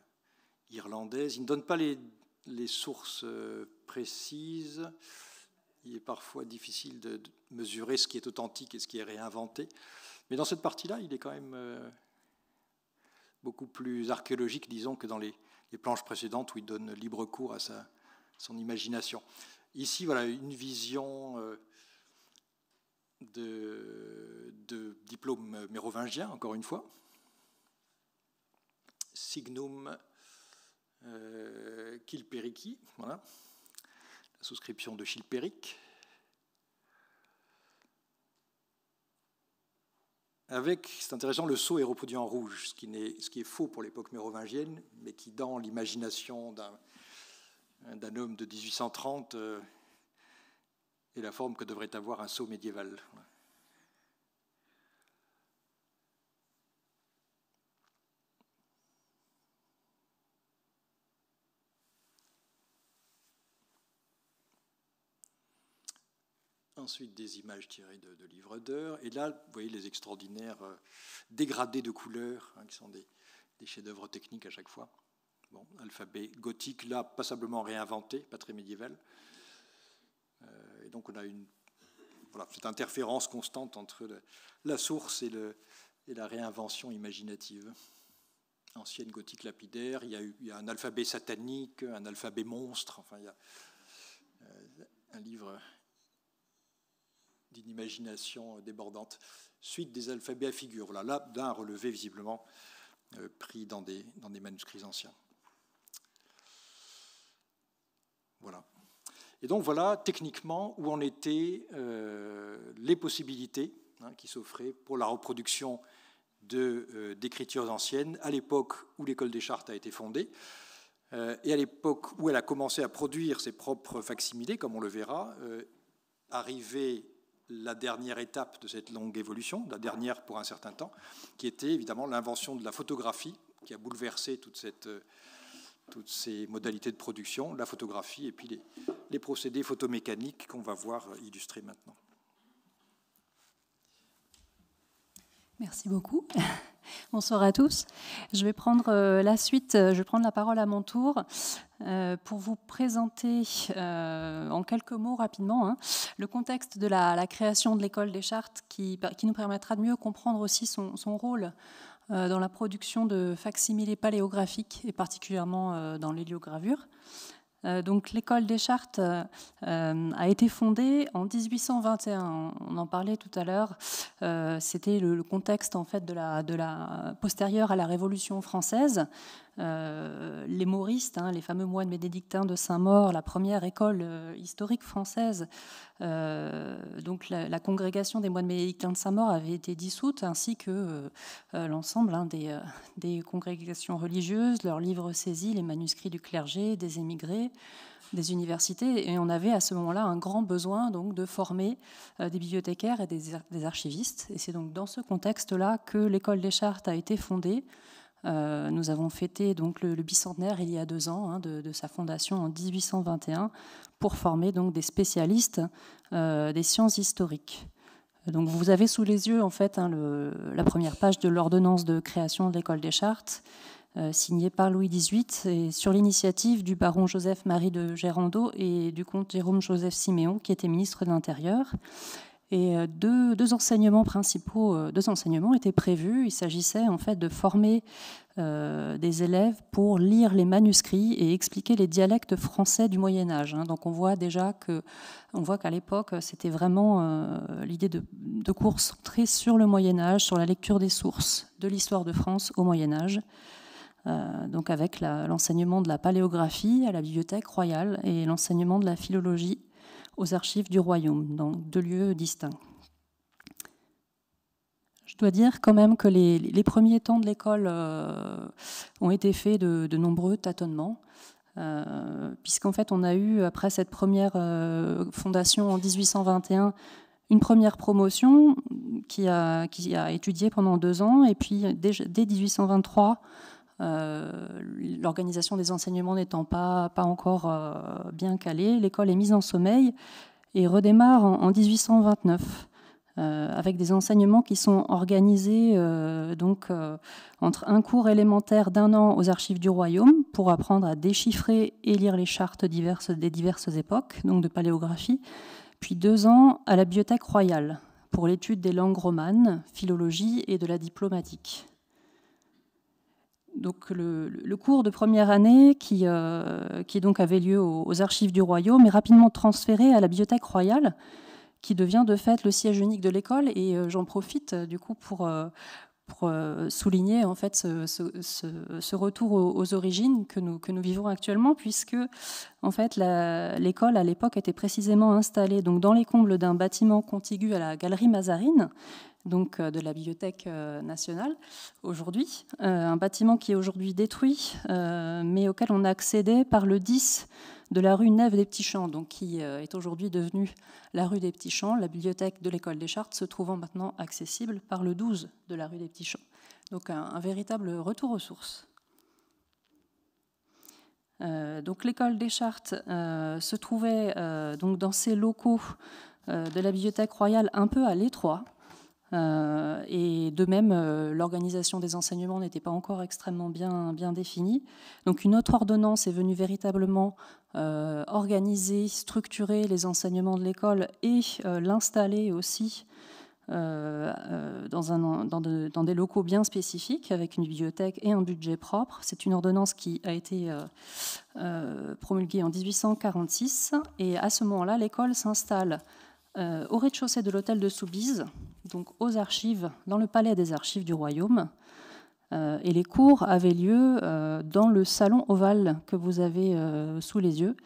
irlandaise. Il ne donne pas les, sources précises. Il est parfois difficile de mesurer ce qui est authentique et ce qui est réinventé. Mais dans cette partie-là, il est quand même beaucoup plus archéologique, disons, que dans les, planches précédentes où il donne libre cours à sa, son imagination. Ici, voilà une vision euh, de, diplôme mérovingien, encore une fois. Signum euh, voilà, la souscription de Chilperic. avec, c'est intéressant, le sceau est reproduit en rouge, ce qui, est, ce qui est faux pour l'époque mérovingienne, mais qui, dans l'imagination d'un homme de 1830, euh, est la forme que devrait avoir un sceau médiéval. ensuite des images tirées de, livres d'heures, et là, vous voyez les extraordinaires euh, dégradés de couleurs, hein, qui sont des, chefs-d'œuvre techniques à chaque fois. Bon, alphabet gothique, là, passablement réinventé, pas très médiéval. Euh, et donc, on a une, voilà, cette interférence constante entre la source et, le, et la réinvention imaginative ancienne gothique lapidaire, il y, a, un alphabet satanique, un alphabet monstre, enfin il y a euh, un livre d'une imagination débordante. Suite des alphabets à figure. là, là d'un relevé visiblement euh, pris dans des, manuscrits anciens. Voilà. Et donc voilà techniquement où en étaient euh, les possibilités hein, qui s'offraient pour la reproduction euh, d'écritures anciennes à l'époque où l'école des chartes a été fondée et à l'époque où elle a commencé à produire ses propres facsimilés, comme on le verra, arrivée la dernière étape de cette longue évolution, la dernière pour un certain temps, qui était évidemment l'invention de la photographie, qui a bouleversé euh, toutes ces modalités de production, la photographie et puis les, les procédés photomécaniques qu'on va voir euh, illustrés maintenant. Merci beaucoup. Bonsoir à tous. Je vais prendre euh, la suite, je vais prendre la parole à mon tour euh, pour vous présenter euh, en quelques mots rapidement hein, le contexte de la, création de l'école des chartes bah, qui, nous permettra de mieux comprendre aussi son, rôle euh, dans la production de facsimilés paléographiques et particulièrement dans l'héliogravure. Donc l'école des chartes a été fondée en 1821. On en parlait tout à l'heure. C'était le contexte en fait de la, de la, postérieure à la Révolution française, euh, les mauristes, hein, les fameux moines bénédictins de Saint-Maur, la première école euh, historique française. Euh, donc la, congrégation des moines bénédictins de Saint-Maur avait été dissoute, ainsi que l'ensemble hein, des, congrégations religieuses, leurs livres saisis, les manuscrits du clergé, des émigrés des universités et on avait à ce moment-là un grand besoin donc de former des bibliothécaires et des, des archivistes et c'est donc dans ce contexte-là que l'école des chartes a été fondée euh, nous avons fêté donc le, bicentenaire il y a deux ans hein, de, sa fondation en 1821 pour former donc des spécialistes euh, des sciences historiques. Donc vous avez sous les yeux en fait hein, la première page de l'ordonnance de création de l'école des chartes euh, signée par Louis XVIII et sur l'initiative du baron Joseph Marie de Gérando et du comte Jérôme Joseph Siméon qui était ministre de l'Intérieur. Et euh, deux, enseignements principaux, euh, deux enseignements étaient prévus. Il s'agissait en fait de former euh, des élèves pour lire les manuscrits et expliquer les dialectes français du Moyen Âge. Hein. Donc on voit déjà que, voit qu'à l'époque c'était vraiment l'idée de, cours centrés sur le Moyen Âge, sur la lecture des sources de l'histoire de France au Moyen Âge. donc avec l'enseignement de la paléographie à la bibliothèque royale et l'enseignement de la philologie aux archives du royaume, donc deux lieux distincts. Je dois dire quand même que les, premiers temps de l'école euh, ont été faits de, nombreux tâtonnements, euh, puisqu'en fait on a eu, après cette première euh, fondation en 1821, une première promotion qui a, qui a étudié pendant deux ans, et puis dès, dès 1823, euh, l'organisation des enseignements n'étant pas, encore euh, bien calée, l'école est mise en sommeil et redémarre en, 1829. Euh, avec des enseignements qui sont organisés donc entre un cours élémentaire d'un an aux archives du royaume pour apprendre à déchiffrer et lire les chartes diverses des diverses époques, donc de paléographie, puis deux ans à la bibliothèque royale pour l'étude des langues romanes, philologie et de la diplomatique donc le, cours de première année qui, euh, qui donc avait lieu aux, aux, archives du royaume est rapidement transféré à la bibliothèque royale qui devient de fait le siège unique de l'école et euh, j'en profite euh, du coup pour pour euh, souligner en fait ce, retour aux, origines que nous, que nous vivons actuellement, puisque en fait l'école à l'époque était précisément installée donc dans les combles d'un bâtiment contigu à la galerie Mazarine, donc euh, de la Bibliothèque euh, nationale aujourd'hui, un bâtiment qui est aujourd'hui détruit, mais auquel on accédait par le 10 de la rue Neve des Petits Champs, donc qui euh, est aujourd'hui devenue la rue des Petits Champs. La bibliothèque de l'école des Chartes se trouvant maintenant accessible par le 12 de la rue des Petits Champs. Donc un, véritable retour aux sources. Euh, donc l'école des Chartes euh, se trouvait donc dans ces locaux de la bibliothèque royale un peu à l'étroit, euh, et de même, euh, l'organisation des enseignements n'était pas encore extrêmement bien, bien définie. Donc une autre ordonnance est venue véritablement euh, organiser, structurer les enseignements de l'école et l'installer aussi dans, des locaux bien spécifiques, avec une bibliothèque et un budget propre. C'est une ordonnance qui a été promulguée en 1846, et à ce moment-là, l'école s'installe euh, au rez-de-chaussée de, l'hôtel de Soubise, donc aux archives, dans le palais des archives du royaume. Euh, et les cours avaient lieu euh, dans le salon ovale que vous avez sous les yeux.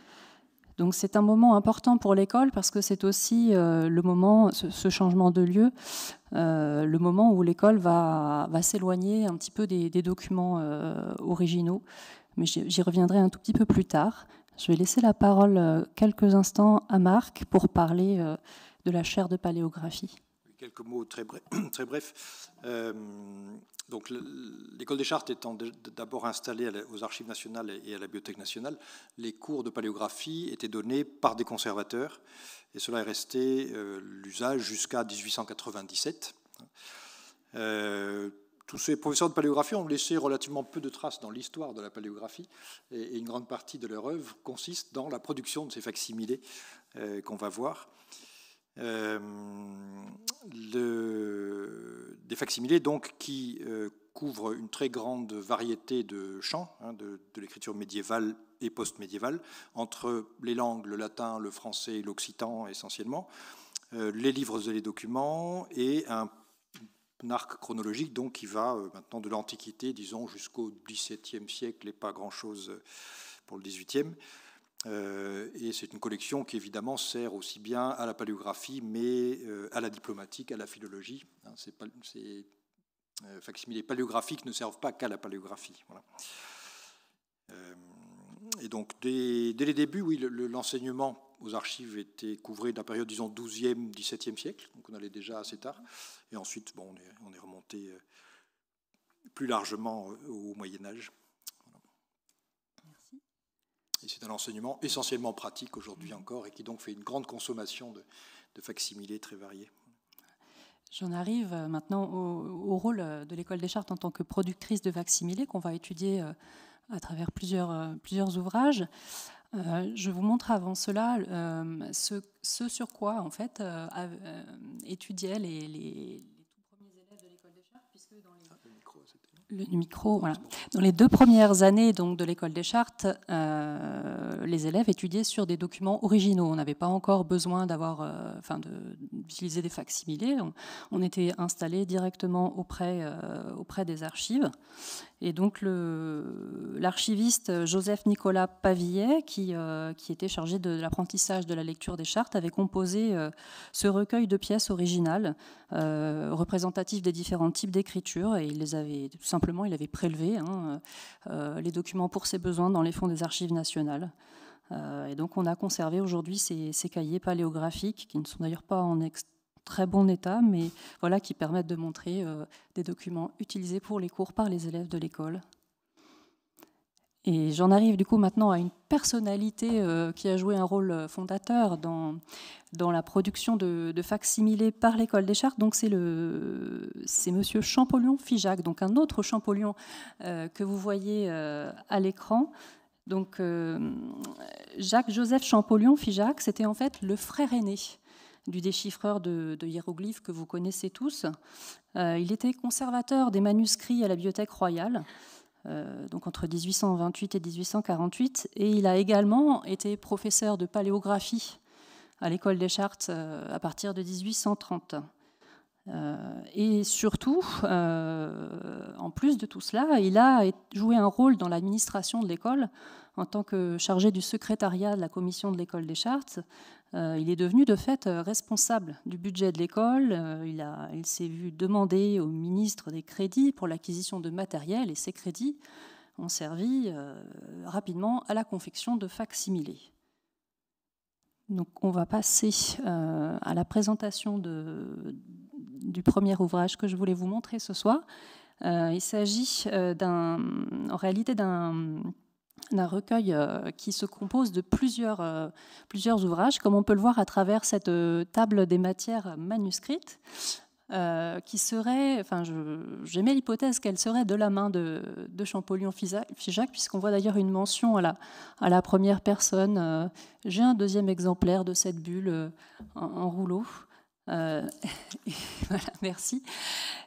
Donc c'est un moment important pour l'école parce que c'est aussi le moment, ce, changement de lieu, le moment où l'école va, s'éloigner un petit peu des, des documents originaux. Mais j'y reviendrai un tout petit peu plus tard. Je vais laisser la parole euh, quelques instants à Marc pour parler euh, de la chaire de paléographie. Quelques mots très, très brefs. Euh, donc, l'école des chartes étant d'abord installée aux archives nationales et à la bibliothèque nationale, les cours de paléographie étaient donnés par des conservateurs, et cela est resté l'usage jusqu'à 1897 tous ces professeurs de paléographie ont laissé relativement peu de traces dans l'histoire de la paléographie, et, une grande partie de leur œuvre consiste dans la production de ces facsimilés euh, qu'on va voir. Euh, le, des facsimilés donc qui euh, couvrent une très grande variété de champs hein, de, l'écriture médiévale et post-médiévale entre les langues, le latin, le français, l'occitan essentiellement, les livres et les documents et un un arc chronologique donc qui va euh, maintenant de l'Antiquité, disons, jusqu'au XVIIe siècle et pas grand-chose euh, pour le XVIIIe. Euh, et c'est une collection qui évidemment sert aussi bien à la paléographie, mais à la diplomatique, à la philologie. Hein, les pas' paléographiques ne servent pas qu'à la paléographie. et donc dès, les débuts, oui, l'enseignement aux archives étaient couvrées de la période, disons, 12e, 17e siècle, donc on allait déjà assez tard. Et ensuite, bon, on est, remonté euh, plus largement euh, au Moyen-Âge. Et c'est un enseignement essentiellement pratique aujourd'hui mmh. encore et qui donc fait une grande consommation de, de facsimilés très variés. J'en arrive euh, maintenant au, rôle de l'école des chartes en tant que productrice de facsimilés qu'on va étudier à travers plusieurs, plusieurs ouvrages. Euh, je vous montre avant cela euh, ce, sur quoi en fait euh, étudiaient les, les, les, tout premiers élèves de l'école des Chartes, dans les... Ah, le micro, le micro voilà. Dans les deux premières années donc, de l'école des chartes, les élèves étudiaient sur des documents originaux. On n'avait pas encore besoin d'avoir, enfin, d'utiliser des facsimilés. On, on était installé directement auprès, auprès des archives. Et donc l'archiviste Joseph Nicolas Pavillet, qui, euh, qui était chargé de, l'apprentissage de la lecture des chartes, avait composé euh, ce recueil de pièces originales euh, représentatives des différents types d'écriture, et il les avait tout simplement, il avait prélevé hein, euh, les documents pour ses besoins dans les fonds des archives nationales. et donc on a conservé aujourd'hui ces, ces, cahiers paléographiques, qui ne sont d'ailleurs pas en extérieur très bon état, mais voilà, qui permettent de montrer euh, des documents utilisés pour les cours par les élèves de l'école. Et j'en arrive du coup maintenant à une personnalité euh, qui a joué un rôle euh, fondateur dans, dans la production de, de facsimilés par l'école des chartes. Donc c'est le c'est Monsieur Champollion Figeac, donc un autre Champollion que vous voyez à l'écran. Donc Jacques Joseph Champollion Figeac, c'était en fait le frère aîné du déchiffreur de, hiéroglyphes que vous connaissez tous. Euh, il était conservateur des manuscrits à la Bibliothèque royale, euh, donc entre 1828 et 1848, et il a également été professeur de paléographie à l'école des chartes euh, à partir de 1830. et surtout, en plus de tout cela, il a joué un rôle dans l'administration de l'école en tant que chargé du secrétariat de la commission de l'école des chartes, euh, il est devenu de fait euh, responsable du budget de l'école. Euh, il, s'est vu demander au ministre des crédits pour l'acquisition de matériel et ces crédits ont servi rapidement à la confection de facsimilés. Donc on va passer à la présentation du premier ouvrage que je voulais vous montrer ce soir. il s'agit en réalité d'un d'un recueil euh, qui se compose de plusieurs, euh, plusieurs ouvrages, comme on peut le voir à travers cette euh, table des matières manuscrites. qui serait, enfin, j'aimais l'hypothèse qu'elle serait de la main de, de Champollion-Figeac, puisqu'on voit d'ailleurs une mention à la, à la première personne. J'ai un deuxième exemplaire de cette bulle en, rouleau. Euh, voilà, merci.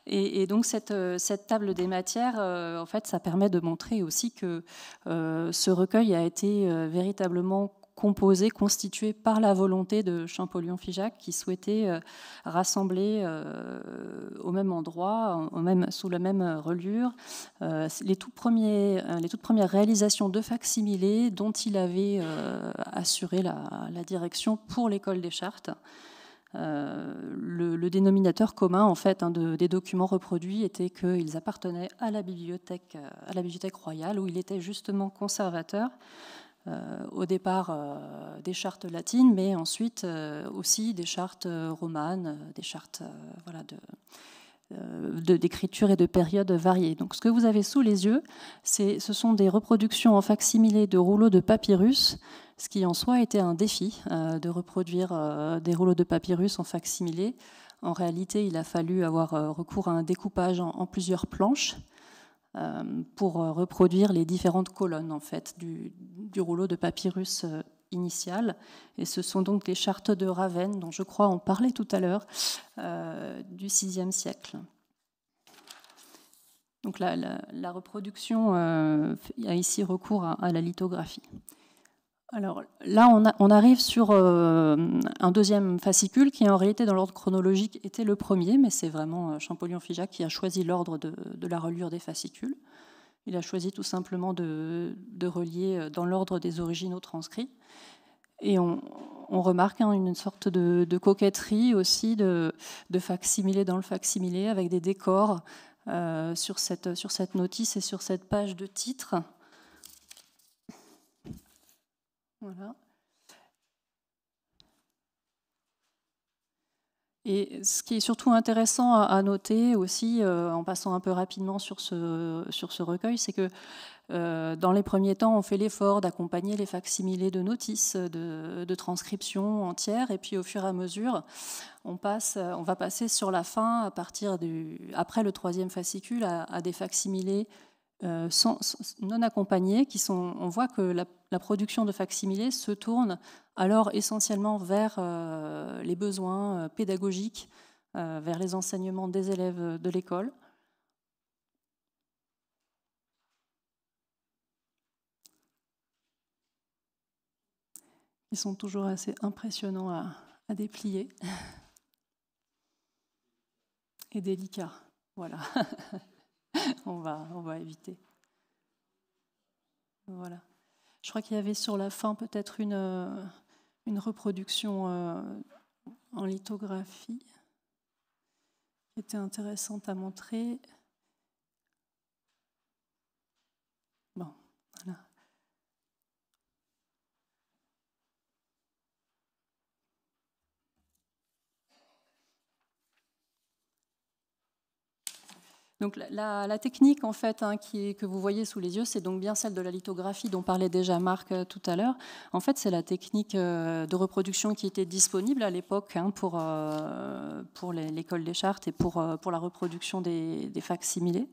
Et, donc euh, cette, table des matières, euh, en fait, ça permet de montrer aussi que ce recueil a été véritablement composé, constitué par la volonté de Champollion-Figeac qui souhaitait rassembler au même endroit, sous la même reliure, les, toutes premières réalisations de facsimilés dont il avait assuré la, la direction pour l'école des chartes. Euh, le, dénominateur commun en fait hein, des documents reproduits était qu'ils appartenaient à la bibliothèque, euh, royale où il était justement conservateur. Euh, au départ des chartes latines, mais ensuite aussi des chartes romanes, des chartes voilà, de, euh, d'écriture et de périodes variées. Donc ce que vous avez sous les yeux, ce sont des reproductions en facsimilé de rouleaux de papyrus, ce qui en soi était un défi euh, de reproduire euh, des rouleaux de papyrus en facsimilé. En réalité, il a fallu avoir recours à un découpage en, plusieurs planches pour reproduire les différentes colonnes en fait, du, du rouleau de papyrus initiale. Et ce sont donc les chartes de Ravenne, dont je crois on parlait tout à l'heure, euh, du VIe siècle. Donc la, la, reproduction euh, a ici recours à, la lithographie. Alors là, on, arrive sur euh, un deuxième fascicule qui, en réalité, dans l'ordre chronologique, était le premier, mais c'est vraiment Champollion-Figeac qui a choisi l'ordre de, de, la reliure des fascicules. Il a choisi tout simplement de, relier euh, dans l'ordre des originaux transcrits. Et on, remarque hein, une sorte de, coquetterie aussi, de, de facsimilé dans le facsimilé, avec des décors euh, sur, cette, sur cette notice et sur cette page de titre. Voilà. Et ce qui est surtout intéressant à, noter aussi, euh, en passant un peu rapidement sur ce, recueil, c'est que euh, dans les premiers temps, on fait l'effort d'accompagner les facsimilés de notices, de, transcription transcriptions entières, et puis au fur et à mesure, on, va passer sur la fin, à partir du, après le troisième fascicule, à, à des facsimilés euh, non accompagnés, qui sont, on voit que la, production de facsimilés se tourne alors essentiellement vers euh, les besoins euh, pédagogiques, vers les enseignements des élèves de l'école. Ils sont toujours assez impressionnants à, à déplier et délicats. Voilà. on, va, on va éviter. Voilà. Je crois qu'il y avait sur la fin peut-être une, euh, reproduction euh, en lithographie qui était intéressante à montrer. Donc la, technique en fait hein, que vous voyez sous les yeux, c'est donc bien celle de la lithographie dont parlait déjà Marc euh, tout à l'heure. En fait, c'est la technique euh, de reproduction qui était disponible à l'époque hein, pour, euh, pour l'école des chartes et pour, pour la reproduction des, des facsimilés.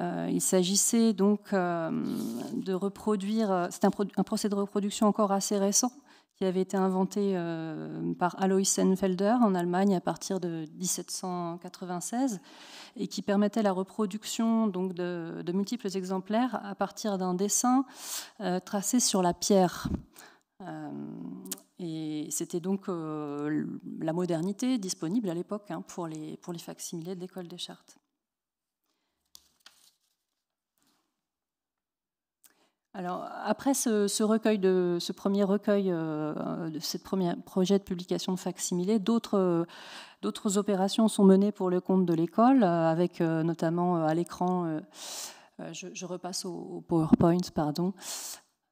il s'agissait donc de reproduire, c'est un, un procès de reproduction encore assez récent, qui avait été inventé euh, par Alois Senfelder en Allemagne à partir de 1796 et qui permettait la reproduction donc, de, multiples exemplaires à partir d'un dessin euh, tracé sur la pierre. Euh, et c'était donc la modernité disponible à l'époque hein, pour, les, pour les facsimilés de l'école des chartes. Alors, après ce, premier recueil, de ce premier euh, projet de publication de d'autres opérations sont menées pour le compte de l'école, euh, avec euh, notamment à l'écran, je, repasse au, PowerPoint, pardon,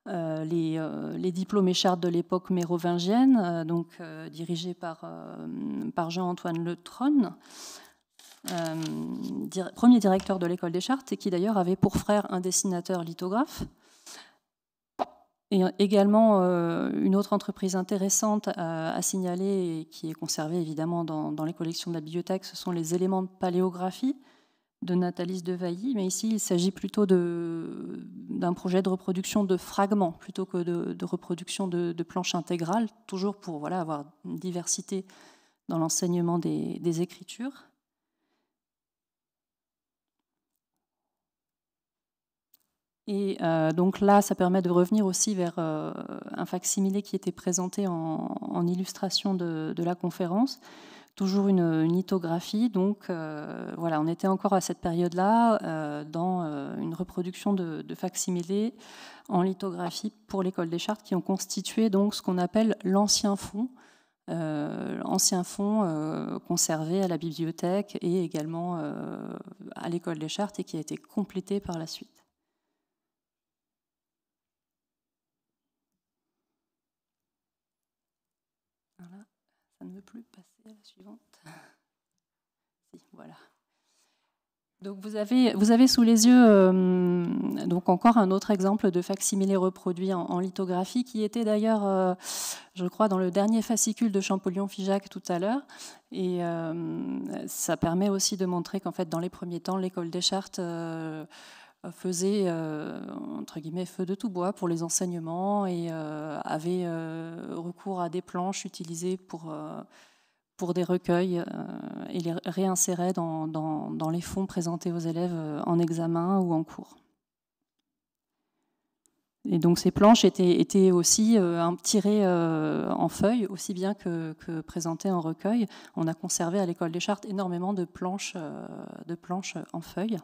les, diplômes et chartes de l'époque mérovingienne, donc dirigés par, Jean-Antoine Le premier directeur de l'école des chartes et qui d'ailleurs avait pour frère un dessinateur lithographe et également, euh, une autre entreprise intéressante à, signaler et qui est conservée évidemment dans, les collections de la bibliothèque, ce sont les éléments de paléographie de Nathalie Devailly. Mais ici, il s'agit plutôt d'un projet de reproduction de fragments plutôt que de, reproduction de, planches intégrales, toujours pour avoir une diversité dans l'enseignement des, écritures. Et euh, donc là, ça permet de revenir aussi vers euh, un facsimilé qui était présenté en, illustration de, la conférence. Toujours une, lithographie. Donc euh, voilà, on était encore à cette période-là dans une reproduction de, de facsimilé en lithographie pour l'école des chartes qui ont constitué donc ce qu'on appelle l'ancien fonds. ancien fonds conservé à la bibliothèque et également à l'école des chartes et qui a été complété par la suite. suivante. voilà. Donc vous avez, vous avez sous les yeux euh, donc encore un autre exemple de facsimilé reproduit en, lithographie qui était d'ailleurs, euh, je crois, dans le dernier fascicule de Champollion-Figeac tout à l'heure. Et euh, ça permet aussi de montrer qu'en fait, dans les premiers temps, l'école des chartes faisait entre guillemets feu de tout bois pour les enseignements et avait recours à des planches utilisées pour pour des recueils euh, et les réinsérer dans, les fonds présentés aux élèves euh, en examen ou en cours. Et donc ces planches étaient, aussi euh, tirées en feuilles aussi bien que, présentées en recueil. On a conservé à l'école des chartes énormément de planches, de planches en feuille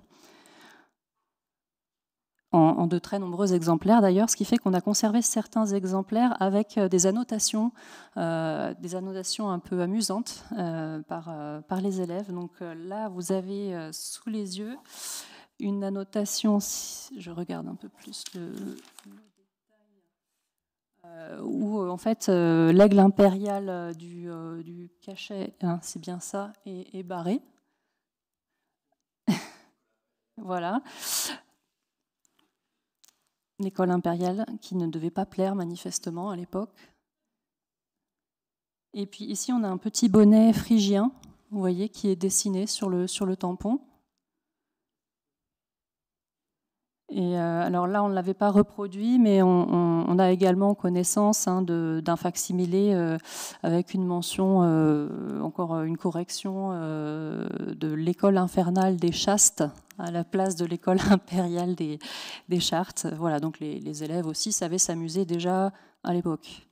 en, de très nombreux exemplaires d'ailleurs, ce qui fait qu'on a conservé certains exemplaires avec euh, des annotations, euh, des annotations un peu amusantes euh, par, les élèves. Donc là, vous avez sous les yeux une annotation, si je regarde un peu plus le, où en fait l'aigle impérial du, cachet, hein, c'est bien ça, est, est barré. voilà l'école impériale qui ne devait pas plaire manifestement à l'époque. Et puis ici, on a un petit bonnet phrygien, vous voyez, qui est dessiné sur le, sur le tampon. Euh, alors là, on ne l'avait pas reproduit, mais on, a également connaissance hein, d'un facsimilé euh, avec une mention, euh, encore une correction de l'école infernale des chastes à la place de l'école impériale des, chartes. Voilà, donc les, élèves aussi savaient s'amuser déjà à l'époque.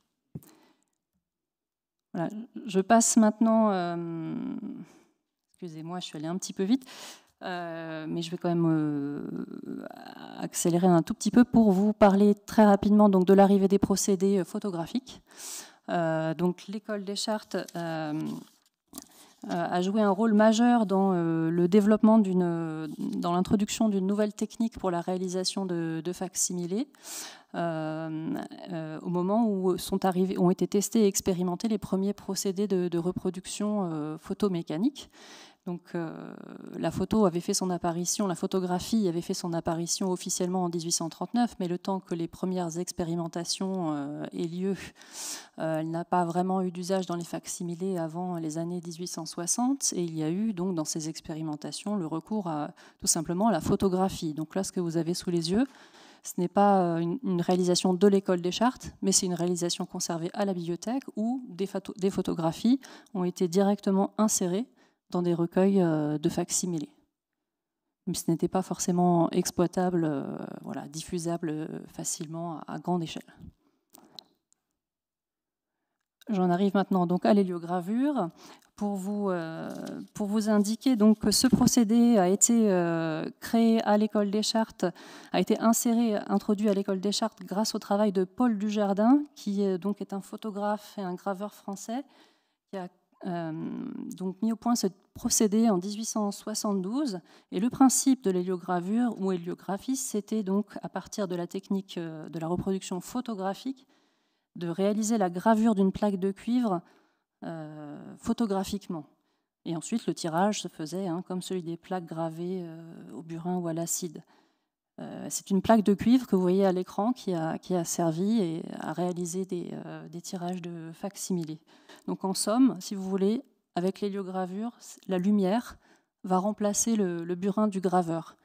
Voilà, je passe maintenant. Excusez-moi, je suis allée un petit peu vite. Euh, mais je vais quand même euh, accélérer un tout petit peu pour vous parler très rapidement donc, de l'arrivée des procédés euh, photographiques. donc l'école des chartes a joué un rôle majeur dans le développement d'une, dans l'introduction d'une nouvelle technique pour la réalisation de, de facsimilés. au moment où sont arrivés, ont été testés et expérimentés les premiers procédés de, reproduction photomécanique. Donc euh, la photo avait fait son apparition, la photographie avait fait son apparition officiellement en 1839, mais le temps que les premières expérimentations euh, aient lieu, euh, elle n'a pas vraiment eu d'usage dans les facsimilés avant les années 1860. Et il y a eu donc dans ces expérimentations le recours à tout simplement à la photographie. Donc là, ce que vous avez sous les yeux, ce n'est pas une, réalisation de l'école des chartes, mais c'est une réalisation conservée à la bibliothèque où des, photographies ont été directement insérées dans des recueils euh, de facsimilés. Mais ce n'était pas forcément exploitable, euh, voilà, diffusable euh, facilement à grande échelle. J'en arrive maintenant donc à l'héliogravure pour vous, pour vous indiquer donc que ce procédé a été créé à l'école des chartes, a été inséré, introduit à l'école des chartes grâce au travail de Paul Dujardin, qui est, donc est un photographe et un graveur français, qui a euh, donc mis au point ce procédé en 1872 et le principe de l'héliogravure ou héliographie, c'était donc à partir de la technique euh, de la reproduction photographique de réaliser la gravure d'une plaque de cuivre euh, photographiquement. Et ensuite, le tirage se faisait hein, comme celui des plaques gravées au burin ou à l'acide. Euh, c'est une plaque de cuivre que vous voyez à l'écran qui a, servi et à réaliser euh, des, tirages de facsimilés. Donc en somme, si vous voulez, avec l'héliogravure, la lumière va remplacer le, burin du graveur.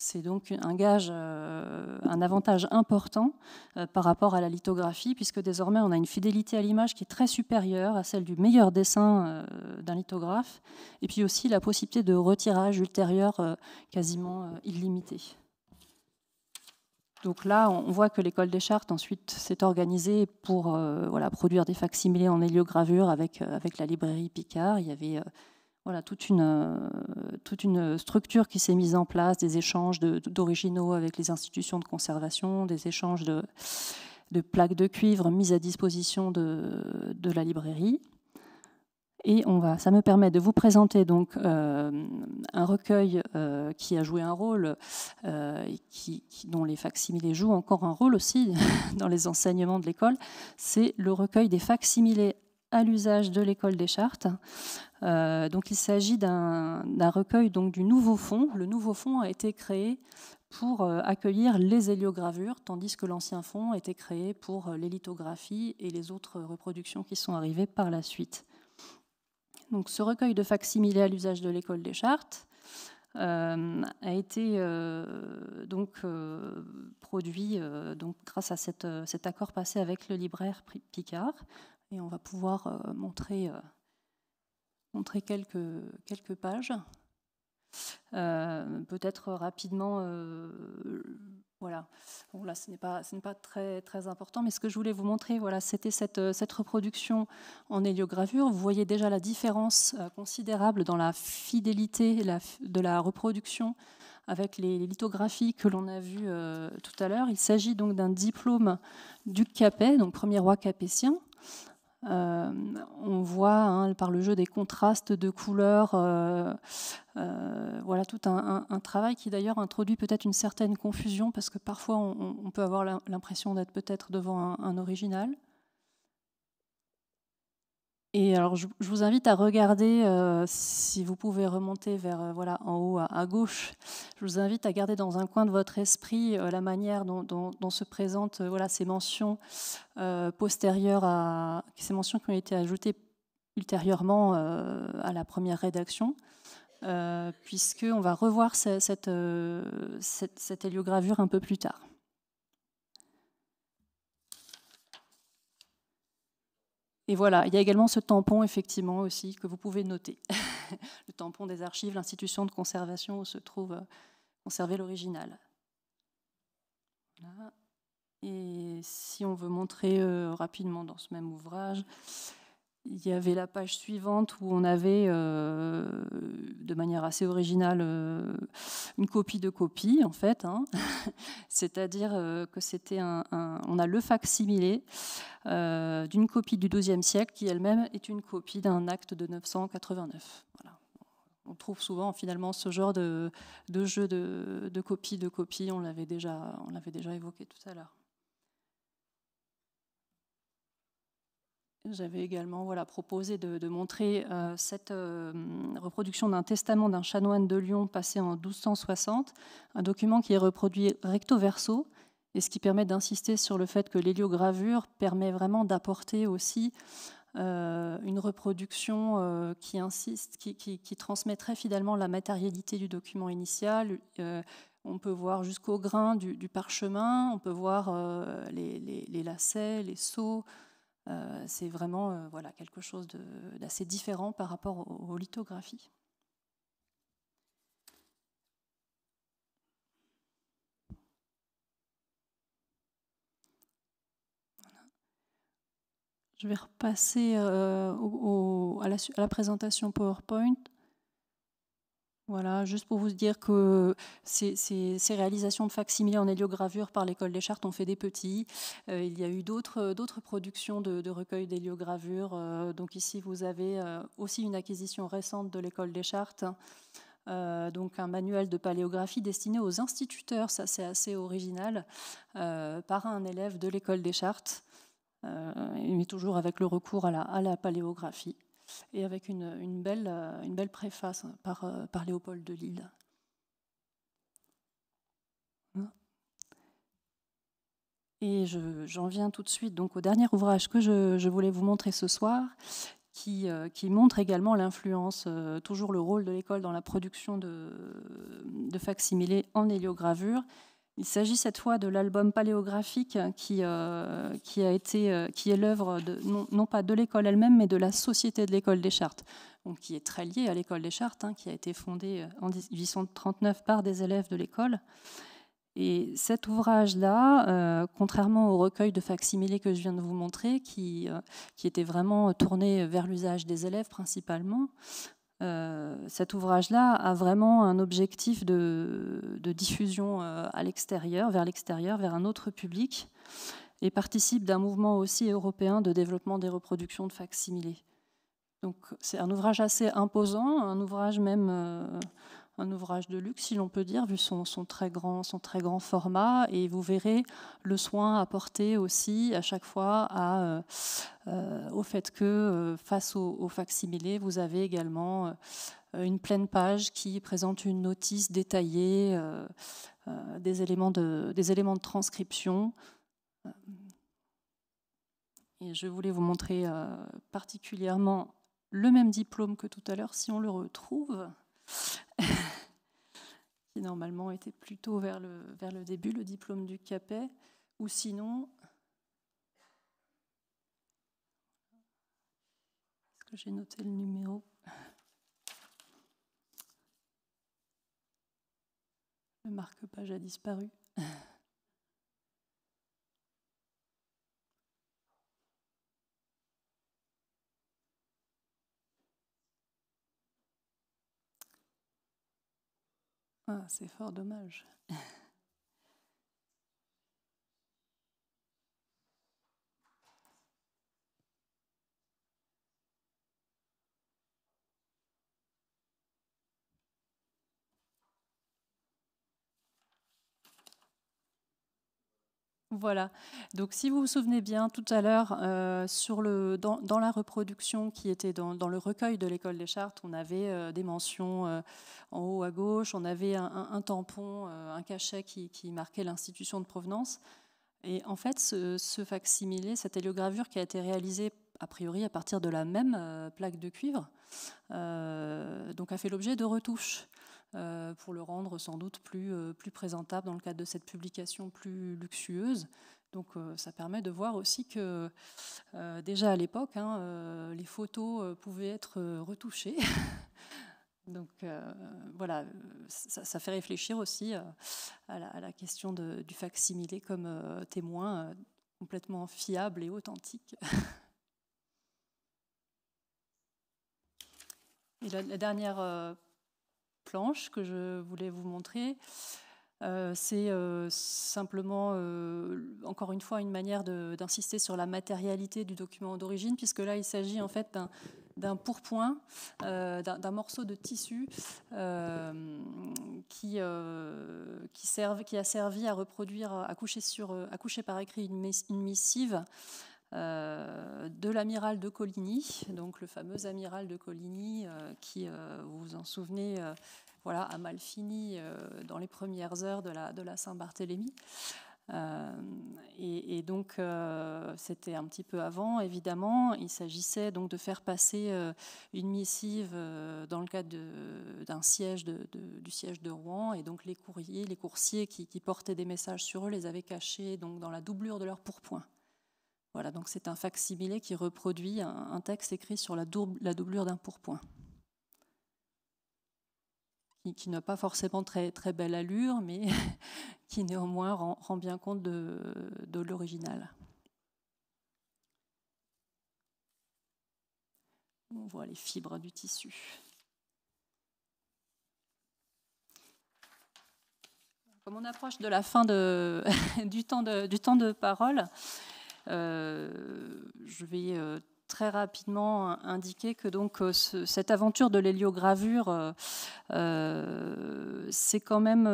C'est donc un gage, euh, un avantage important par rapport à la lithographie, puisque désormais on a une fidélité à l'image qui est très supérieure à celle du meilleur dessin d'un lithographe, et puis aussi la possibilité de retirage ultérieur quasiment illimité donc là, on voit que l'école des chartes ensuite s'est organisée pour euh, produire des facsimilés en héliogravure avec, euh, avec la librairie Picard. Il y avait euh, toute, une, structure qui s'est mise en place, des échanges d'originaux avec les institutions de conservation, des échanges de, plaques de cuivre mises à disposition de la librairie. Et on va, ça me permet de vous présenter donc euh, un recueil euh, qui a joué un rôle, euh, dont les facsimilés jouent encore un rôle aussi dans les enseignements de l'école. C'est le recueil des facsimilés à l'usage de l'école des chartes. donc il s'agit d'un recueil donc du nouveau fonds. Le nouveau fonds a été créé pour accueillir les héliogravures, tandis que l'ancien fonds a été créé pour les lithographies et les autres reproductions qui sont arrivées par la suite. Donc ce recueil de facsimilés à l'usage de l'école des chartes euh, a été euh, donc euh, produit donc grâce à cet accord passé avec le libraire Picard. Et on va pouvoir montrer, montrer quelques, quelques pages. Peut-être rapidement voilà, ce n'est pas, ce pas très, très important, mais ce que je voulais vous montrer, voilà, c'était cette, euh, cette, reproduction en héliogravure. Vous voyez déjà la différence euh, considérable dans la fidélité de la reproduction avec les, lithographies que l'on a vues euh, tout à l'heure. Il s'agit donc d'un diplôme du Capet, donc premier roi capétien, euh, on voit hein, par le jeu des contrastes de couleurs, euh, euh, voilà tout un, travail qui d'ailleurs introduit peut-être une certaine confusion parce que parfois on, peut avoir l'impression d'être peut-être devant un original alors, je, vous invite à regarder, euh, si vous pouvez remonter vers euh, voilà en haut à, gauche, je vous invite à garder dans un coin de votre esprit euh, la manière dont, se présentent voilà ces mentions postérieures à ces mentions qui ont été ajoutées ultérieurement à la première rédaction, puisque on va revoir cette, cette héliogravure un peu plus tard. Et voilà, il y a également ce tampon, effectivement, aussi, que vous pouvez noter. le tampon des archives, l'institution de conservation où se trouve euh, conserver l'original. Et si on veut montrer euh, rapidement dans ce même ouvrage, il y avait la page suivante où on avait, euh, de manière assez originale, euh, une copie de copie, en fait. Hein. C'est-à-dire euh, que c'était un, On a le facsimilé d'une copie du XIIe siècle qui elle-même est une copie d'un acte de 989. On trouve souvent finalement ce genre de, jeu de, de copie de copie, on l'avait déjà, on l'avait déjà évoqué tout à l'heure. J'avais également voilà, proposé de, montrer euh, cette euh, reproduction d'un testament d'un chanoine de Lyon passé en 1260, un document qui est reproduit recto verso, et ce qui permet d'insister sur le fait que l'héliogravure permet vraiment d'apporter aussi euh, une reproduction qui insiste, qui, qui, qui, la matérialité du document initial. on peut voir jusqu'au grain du, parchemin, on peut voir les, les, lacets, les seaux, euh, c'est vraiment euh, voilà, quelque chose d'assez différent par rapport aux, lithographies. Je vais repasser euh, à la présentation PowerPoint. Voilà, juste pour vous dire que ces, réalisations de facsimilés en héliogravure par l'école des Chartes ont fait des petits. Euh, il y a eu d'autres productions de, recueils d'héliogravures. Euh, donc ici, vous avez euh, aussi une acquisition récente de l'école des Chartes. donc un manuel de paléographie destiné aux instituteurs, ça c'est assez original, par un élève de l'école des Chartes, mais toujours avec le recours à la paléographie et avec une, euh, belle, préface hein, euh, par, Léopold de Lille. Hein. Et j'en viens tout de suite donc au dernier ouvrage que je, voulais vous montrer ce soir, qui, euh, montre également l'influence, toujours le rôle de l'école dans la production de, de facsimilés en héliogravure, il s'agit cette fois de l'album paléographique qui, euh, qui, a été, euh, qui est l'œuvre non, non, pas de l'école elle-même, mais de la Société de l'école des chartes, donc qui est très liée à l'école des chartes, hein, qui a été fondée euh, en 1839 par des élèves de l'école. Et cet ouvrage-là, contrairement au recueil de facsimilés que je viens de vous montrer, qui, qui était vraiment tourné vers l'usage des élèves principalement, euh, cet ouvrage-là a vraiment un objectif de, diffusion euh, à l'extérieur, vers l'extérieur, vers un autre public, et participe d'un mouvement aussi européen de développement des reproductions de facsimilés. Donc c'est un ouvrage assez imposant, un ouvrage même euh, un ouvrage de luxe, si l'on peut dire, vu son, son, très grand, son très grand format. Et vous verrez le soin apporté aussi à chaque fois à, euh, euh, au fait que, euh, face au, facsimilé, vous avez également une pleine page qui présente une notice détaillée des, éléments de, des éléments de transcription. Et je voulais vous montrer particulièrement le même diplôme que tout à l'heure, si on le retrouve. qui normalement était plutôt vers le, vers le début, le diplôme du CAPET, ou sinon, est-ce que j'ai noté le numéro Le marque-page a disparu. Ah, c'est fort dommage. Voilà. Donc, si vous vous souvenez bien, tout à l'heure, euh, dans, la reproduction qui était dans, le recueil de l'école des chartes, on avait euh, des mentions euh, en haut à gauche, on avait un, tampon, un cachet qui, marquait l'institution de provenance. Et en fait, ce, ce facsimilé, cette héliogravure qui a été réalisée a priori à partir de la même plaque de cuivre, donc a fait l'objet de retouches. Euh, pour le rendre sans doute plus, euh, plus présentable dans le cadre de cette publication plus luxueuse. Donc euh, ça permet de voir aussi que déjà à l'époque, hein, les photos pouvaient être retouchées. Donc voilà, ça, fait réfléchir aussi à, la, question de, du facsimilé comme témoin complètement fiable et authentique. Et la, la dernière planche que je voulais vous montrer. Euh, c'est euh, simplement, euh, encore une fois, une manière d'insister sur la matérialité du document d'origine, puisque là, il s'agit en fait d'un pourpoint, d'un morceau de tissu qui, qui, qui, a servi à reproduire, à coucher, par écrit une, une missive euh, de l'amiral de Coligny, donc le fameux amiral de Coligny euh, qui, euh, vous vous en souvenez, voilà, a mal fini dans les premières heures de la, de la Saint-Barthélemy. Et, donc, c'était un petit peu avant, évidemment. Il s'agissait donc de faire passer une missive dans le cadre d'un siège du siège de Rouen. Et donc, les courriers, les coursiers qui, portaient des messages sur eux les avaient cachés donc, dans la doublure de leur pourpoint. Voilà, donc c'est un facsimilé qui reproduit un, texte écrit sur la, la doublure d'un pourpoint, qui, n'a pas forcément très, très belle allure, mais qui néanmoins rend, bien compte de, l'original. On voit les fibres du tissu. Comme on approche de la fin de, du, temps du, temps de, parole, euh, je vais euh, très rapidement indiquer que donc euh, cette aventure de l'héliogravure quand même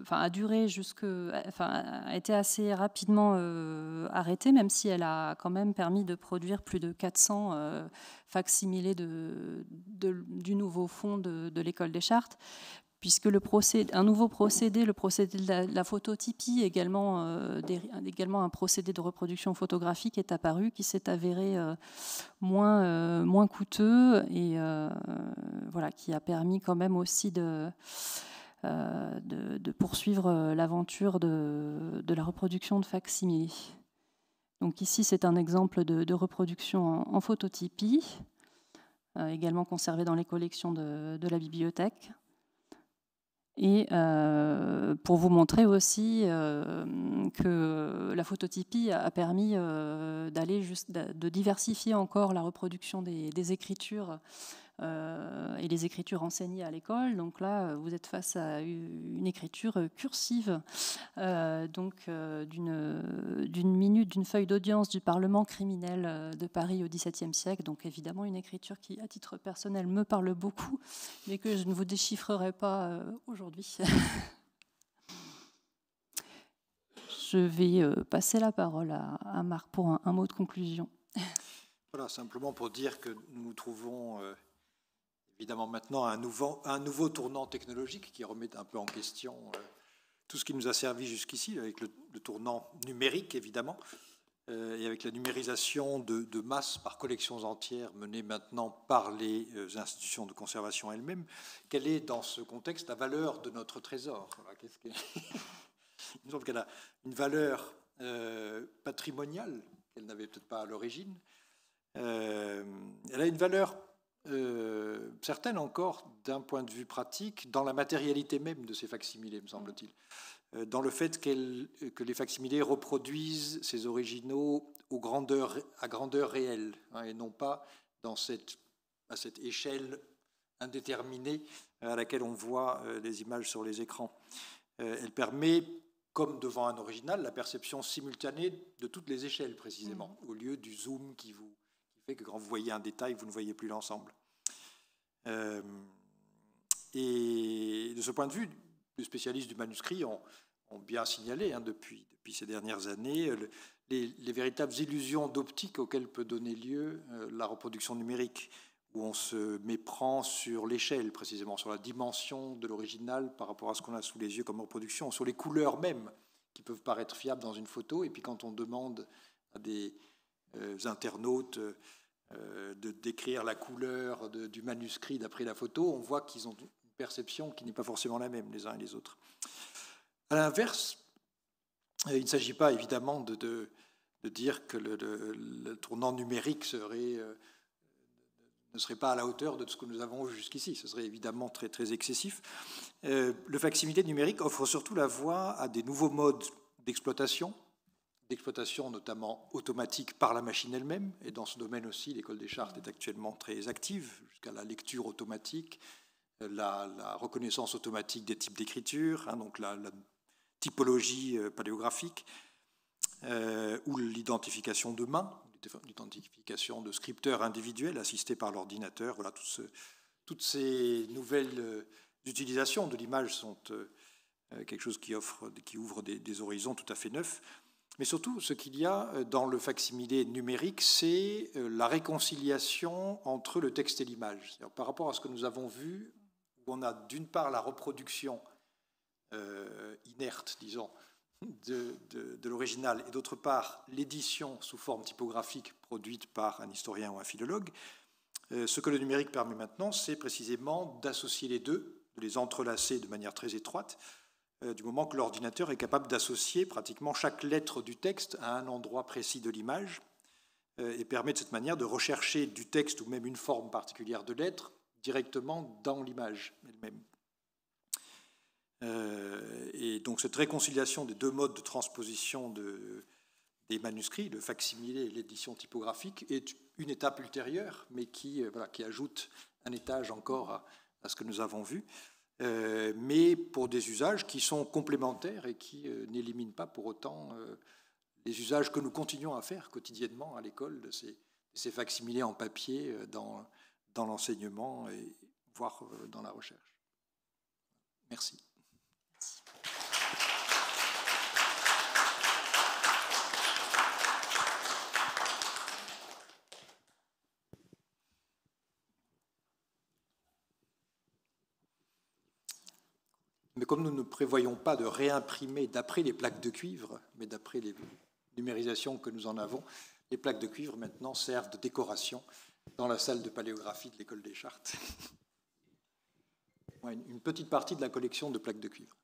enfin a duré jusque enfin a été assez rapidement arrêtée même si elle a quand même permis de produire plus de 400 facsimilés de, du nouveau fonds de, de l'école des chartes puisque un nouveau procédé, le procédé de la, phototypie, également, euh, également un procédé de reproduction photographique est apparu qui s'est avéré euh, euh, moins, coûteux et voilà, qui a permis quand même aussi de, de, poursuivre l'aventure de, la reproduction de facsimile. Donc ici, c'est un exemple de, reproduction en, phototypie, également conservé dans les collections de la bibliothèque. Et euh, pour vous montrer aussi euh, que la phototypie a permis euh, d'aller de diversifier encore la reproduction des écritures euh, et les écritures enseignées à l'école. Donc là, euh, vous êtes face à une écriture euh, cursive, donc d'une minute, d'une feuille d'audience du Parlement criminel de Paris au XVIIe siècle. Donc évidemment, une écriture qui, à titre personnel, me parle beaucoup, mais que je ne vous déchiffrerai pas aujourd'hui. je vais passer la parole à, Marc pour un, mot de conclusion. Voilà, simplement pour dire que nous nous trouvons évidemment maintenant un nouveau, un nouveau tournant technologique qui remet un peu en question euh, tout ce qui nous a servi jusqu'ici, avec le, tournant numérique évidemment, euh, et avec la numérisation de, masse par collections entières menée maintenant par les euh, institutions de conservation elles-mêmes. Quelle est dans ce contexte la valeur de notre trésor Il me semble qu'elle a une valeur patrimoniale qu'elle n'avait peut-être pas à l'origine. elle a une valeur euh, certaines encore d'un point de vue pratique, dans la matérialité même de ces facsimilés, me semble-t-il, euh, dans le fait que les facsimilés reproduisent ces originaux à grandeur réelle, hein, et non pas dans cette, à cette échelle indéterminée à laquelle on voit euh, les images sur les écrans. elle permet comme devant un original, la perception simultanée de toutes les échelles, précisément, mm. au lieu du zoom qui vous fait que quand vous voyez un détail, vous ne voyez plus l'ensemble. Euh, et de ce point de vue, les spécialistes du manuscrit ont, bien signalé hein, depuis, depuis, ces dernières années les, véritables illusions d'optique auxquelles peut donner lieu euh, la reproduction numérique, où on se méprend sur l'échelle, précisément, sur la dimension de l'original par rapport à ce qu'on a sous les yeux comme reproduction, sur les couleurs même qui peuvent paraître fiables dans une photo, et puis quand on demande à des, euh, internautes euh, de décrire la couleur du manuscrit d'après la photo, on voit qu'ils ont une perception qui n'est pas forcément la même les uns et les autres. À l'inverse, euh, il ne s'agit pas évidemment de, dire que le, tournant numérique serait, ne serait pas à la hauteur de ce que nous avons jusqu'ici. Ce serait évidemment très, très excessif. le facsimilé numérique offre surtout la voie à des nouveaux modes d'exploitation d'exploitation, notamment automatique par la machine elle-même. Et dans ce domaine aussi, l'école des chartes est actuellement très active, jusqu'à la lecture automatique, la, reconnaissance automatique des types d'écriture, hein, donc la, typologie euh, paléographique, euh, ou l'identification de mains, l'identification de scripteurs individuels assistés par l'ordinateur. Voilà, toutes ces nouvelles euh, utilisations de l'image sont quelque chose qui, offre, qui ouvre des, horizons tout à fait neufs. Mais surtout, ce qu'il y a euh, dans le facsimilé numérique, c'est euh, la réconciliation entre le texte et l'image. Par rapport à ce que nous avons vu, où on a d'une part la reproduction euh, inerte, disons, de, l'original, et d'autre part l'édition sous forme typographique produite par un historien ou un philologue, ce que le numérique permet maintenant, c'est précisément d'associer les deux, de les entrelacer de manière très étroite, euh, du moment que l'ordinateur est capable d'associer pratiquement chaque lettre du texte à un endroit précis de l'image euh, et permet de cette manière de rechercher du texte ou même une forme particulière de lettre directement dans l'image elle-même. Euh, et donc cette réconciliation des deux modes de transposition des manuscrits, le facsimilé et l'édition typographique, est une étape ultérieure, mais qui, voilà, qui ajoute un étage encore à ce que nous avons vu. Euh, mais pour des usages qui sont complémentaires et qui euh, n'éliminent pas pour autant euh, les usages que nous continuons à faire quotidiennement à l'école de ces, ces facsimilés en papier dans, dans l'enseignement et voire dans la recherche. Merci. Mais comme nous ne prévoyons pas de réimprimer d'après les plaques de cuivre, mais d'après les numérisations que nous en avons, les plaques de cuivre maintenant servent de décoration dans la salle de paléographie de l'école des chartes. Une petite partie de la collection de plaques de cuivre.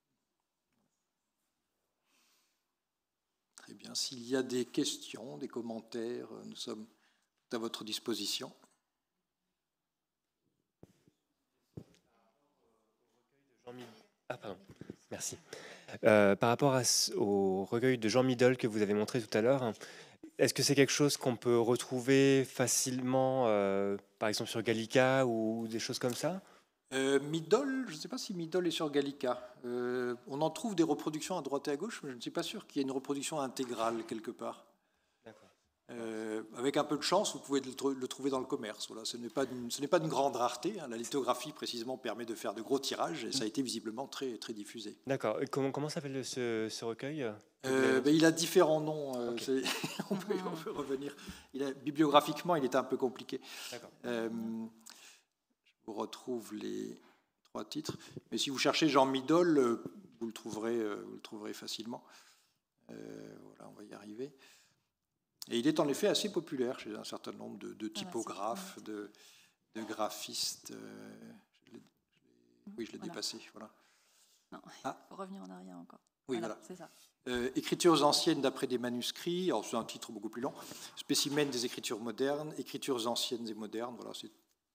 Très eh bien, s'il y a des questions, des commentaires, euh, nous sommes à votre disposition. Ah, pardon. Merci. Euh, par rapport au recueil de Jean Middle que vous avez montré tout à l'heure, est-ce que c'est quelque chose qu'on peut retrouver facilement, euh, par exemple sur Gallica ou des choses comme ça euh, Midol, je ne sais pas si Middle est sur Gallica. on en trouve des reproductions à droite et à gauche, mais je ne suis pas sûr qu'il y ait une reproduction intégrale quelque part. Euh, avec un peu de chance, vous pouvez le, trouver dans le commerce. Voilà, ce n'est pas d'une grande rareté. Hein. La lithographie, précisément, permet de faire de gros tirages et ça a été visiblement très, très diffusé. D'accord. Comment, comment s'appelle ce, recueil euh, euh, ben, Il a différents noms. on, peut, revenir. Il bibliographiquement, il est un peu compliqué. je vous retrouve les trois titres. Mais si vous cherchez Jean Midol, vous le trouverez, vous le trouverez facilement. voilà, on va y arriver. Et il est en effet assez populaire chez un certain nombre de, ah, typographes, de, de graphistes. Euh, oui, je l'ai dépassé. Voilà. Ah. revenir en arrière encore. voilà. Ça. Euh, écritures anciennes d'après des manuscrits, alors c'est un titre beaucoup plus long. Spécimen des écritures modernes, écritures anciennes et modernes. Voilà, c'est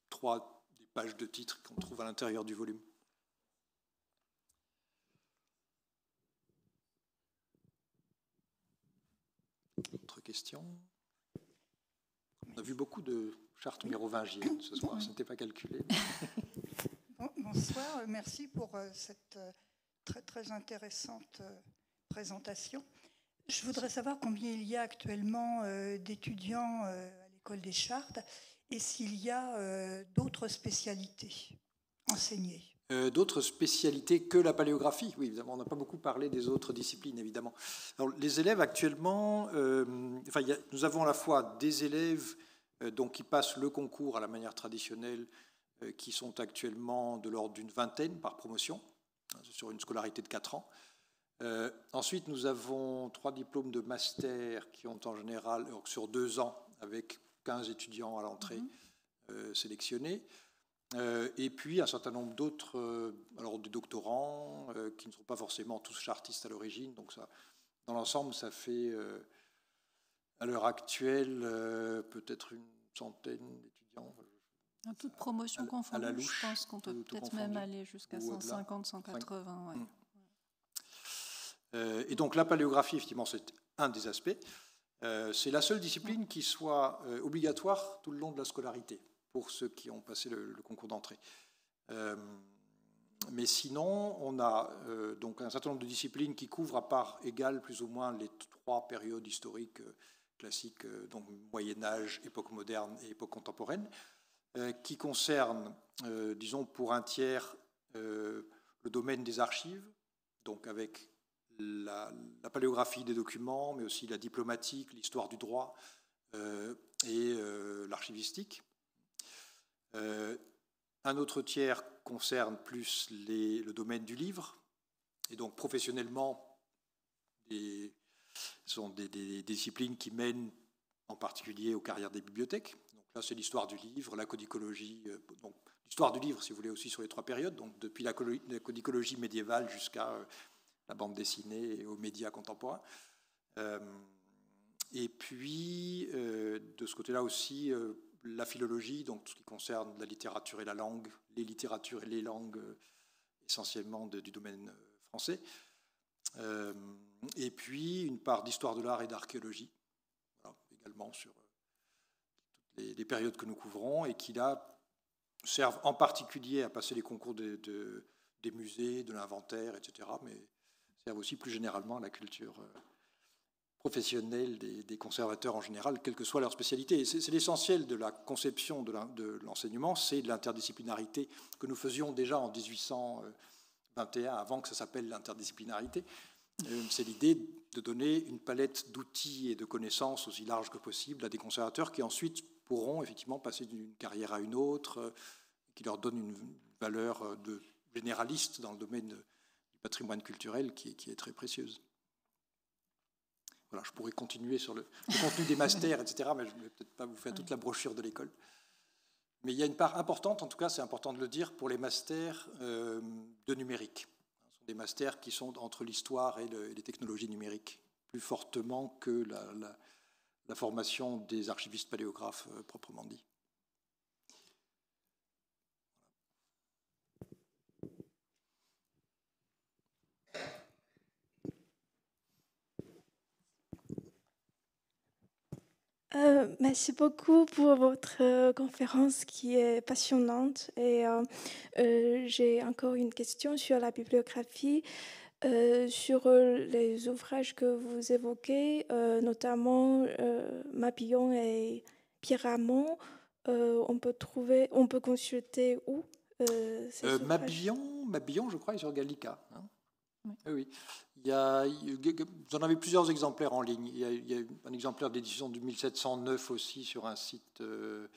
trois des pages de titres qu'on trouve à l'intérieur du volume. questions On a vu beaucoup de chartes mérovingiennes ce soir, ce n'était pas calculé. Bonsoir, merci pour euh, cette euh, très, très intéressante euh, présentation. Je voudrais savoir combien il y a actuellement d'étudiants à l'école des chartes et s'il y a d'autres spécialités enseignées. Euh, d'autres spécialités que la paléographie. Oui, évidemment, on n'a pas beaucoup parlé des autres disciplines, évidemment. les élèves actuellement, euh, nous avons à la fois des élèves euh, qui passent le concours à la manière traditionnelle, qui sont actuellement de l'ordre d'une vingtaine par promotion, hein, sur une scolarité de 4 ans. ensuite, nous avons trois diplômes de master qui ont en général sur 2 ans, avec 15 étudiants à l'entrée mm-hmm. sélectionnés. Euh, et puis un certain nombre d'autres, euh, alors des doctorants euh, qui ne sont pas forcément tous chartistes à l'origine, donc ça, dans l'ensemble, ça fait à l'heure actuelle peut-être une centaine d'étudiants. À toute promotion confondue, je pense qu'on peut peut-être même aller jusqu'à 150, 180. Mm. et donc la paléographie, effectivement, c'est un des aspects. c'est la seule discipline qui soit obligatoire tout le long de la scolarité pour ceux qui ont passé le, concours d'entrée. Euh, mais sinon, on a euh, donc un certain nombre de disciplines qui couvrent à part égale plus ou moins les trois périodes historiques euh, classiques, donc Moyen Âge, époque moderne et époque contemporaine, qui concernent, disons, pour un tiers, le domaine des archives, donc avec la, paléographie des documents, mais aussi la diplomatique, l'histoire du droit et l'archivistique euh, un autre tiers concerne plus le domaine du livre, et donc professionnellement, des, sont des, disciplines qui mènent en particulier aux carrières des bibliothèques. Donc là, c'est l'histoire du livre, la codicologie, euh, donc l'histoire du livre, si vous voulez, aussi sur les trois périodes, donc depuis la, codicologie médiévale jusqu'à euh, la bande dessinée et aux médias contemporains. et puis, de ce côté-là aussi, la philologie, donc tout ce qui concerne la littérature et la langue, les littératures et les langues euh, essentiellement du domaine euh, français, euh, et puis une part d'histoire de l'art et d'archéologie, également sur les, périodes que nous couvrons, et qui là servent en particulier à passer les concours des musées, de l'inventaire, etc., mais servent aussi plus généralement à la culture professionnels des, conservateurs en général, quelle que soit leur spécialité. C'est l'essentiel de la conception de l'enseignement, c'est l'interdisciplinarité que nous faisions déjà en 1821, avant que ça s'appelle l'interdisciplinarité. Euh, c'est l'idée de donner une palette d'outils et de connaissances aussi large que possible à des conservateurs qui ensuite pourront effectivement passer d'une carrière à une autre, euh, qui leur donne une valeur euh, de généraliste dans le domaine du patrimoine culturel qui qui est très précieuse je pourrais continuer sur le, contenu des masters, etc., mais je ne vais peut-être pas vous faire toute la brochure de l'école. Mais il y a une part importante, en tout cas c'est important de le dire, pour les masters euh, de numérique. Ce sont des masters qui sont entre l'histoire et, les technologies numériques, plus fortement que la, formation des archivistes paléographes euh, proprement dit. Euh, merci beaucoup pour votre euh, conférence qui est passionnante. Et euh, j'ai encore une question sur la bibliographie, sur les ouvrages que vous évoquez, notamment Mapillon et Pyramon. on peut trouver, on peut consulter où Mabillon, Mabillon, je crois, est sur Gallica. Hein oui vous en avez plusieurs exemplaires en ligne. Il y a, un exemplaire d'édition de 1709 aussi sur un site, euh,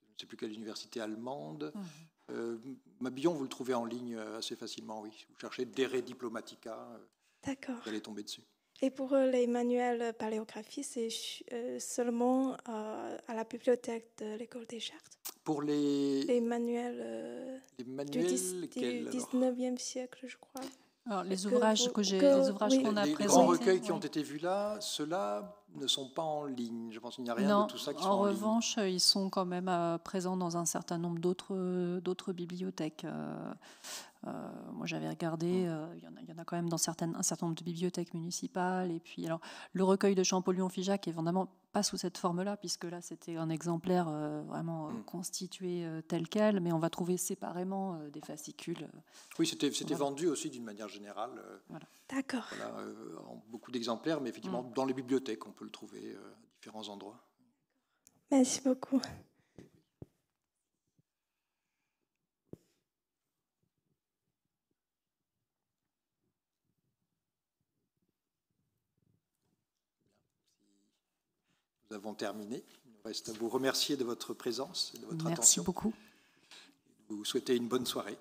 je ne sais plus quelle université allemande. Mmh. Euh, Mabillon, vous le trouvez en ligne euh, assez facilement, oui. Vous cherchez Dere Diplomatica, D'accord. vous allez tomber dessus. Et pour les manuels paléographiques, c'est seulement à la bibliothèque de l'école des chartes Pour les, manuels, les manuels du 19e siècle, je crois les ouvrages que, j'ai, les ouvrages qu'on a présentés, les grands recueils qui ont été vus là, ceux-là ne sont pas en ligne. Je pense qu'il n'y a rien de tout ça qui en ligne. en revanche, ils sont quand même euh, présents dans un certain nombre d'autres euh, bibliothèques. Euh, moi, j'avais regardé. Mm. Il y, en a quand même dans certaines, un certain nombre de bibliothèques municipales. Et puis, alors, le recueil de Champollion-Figeac est vraiment sous cette forme-là, puisque là, c'était un exemplaire euh, vraiment euh, mm. constitué euh, tel quel, mais on va trouver séparément des fascicules. Oui, c'était vendu aussi d'une manière générale. Voilà. D'accord. beaucoup d'exemplaires, mais effectivement, mm. dans les bibliothèques, on peut le trouver à différents endroits. Merci beaucoup. nous avons terminé. Il nous reste à vous remercier de votre présence et de votre attention. Merci beaucoup. Vous souhaitez une bonne soirée.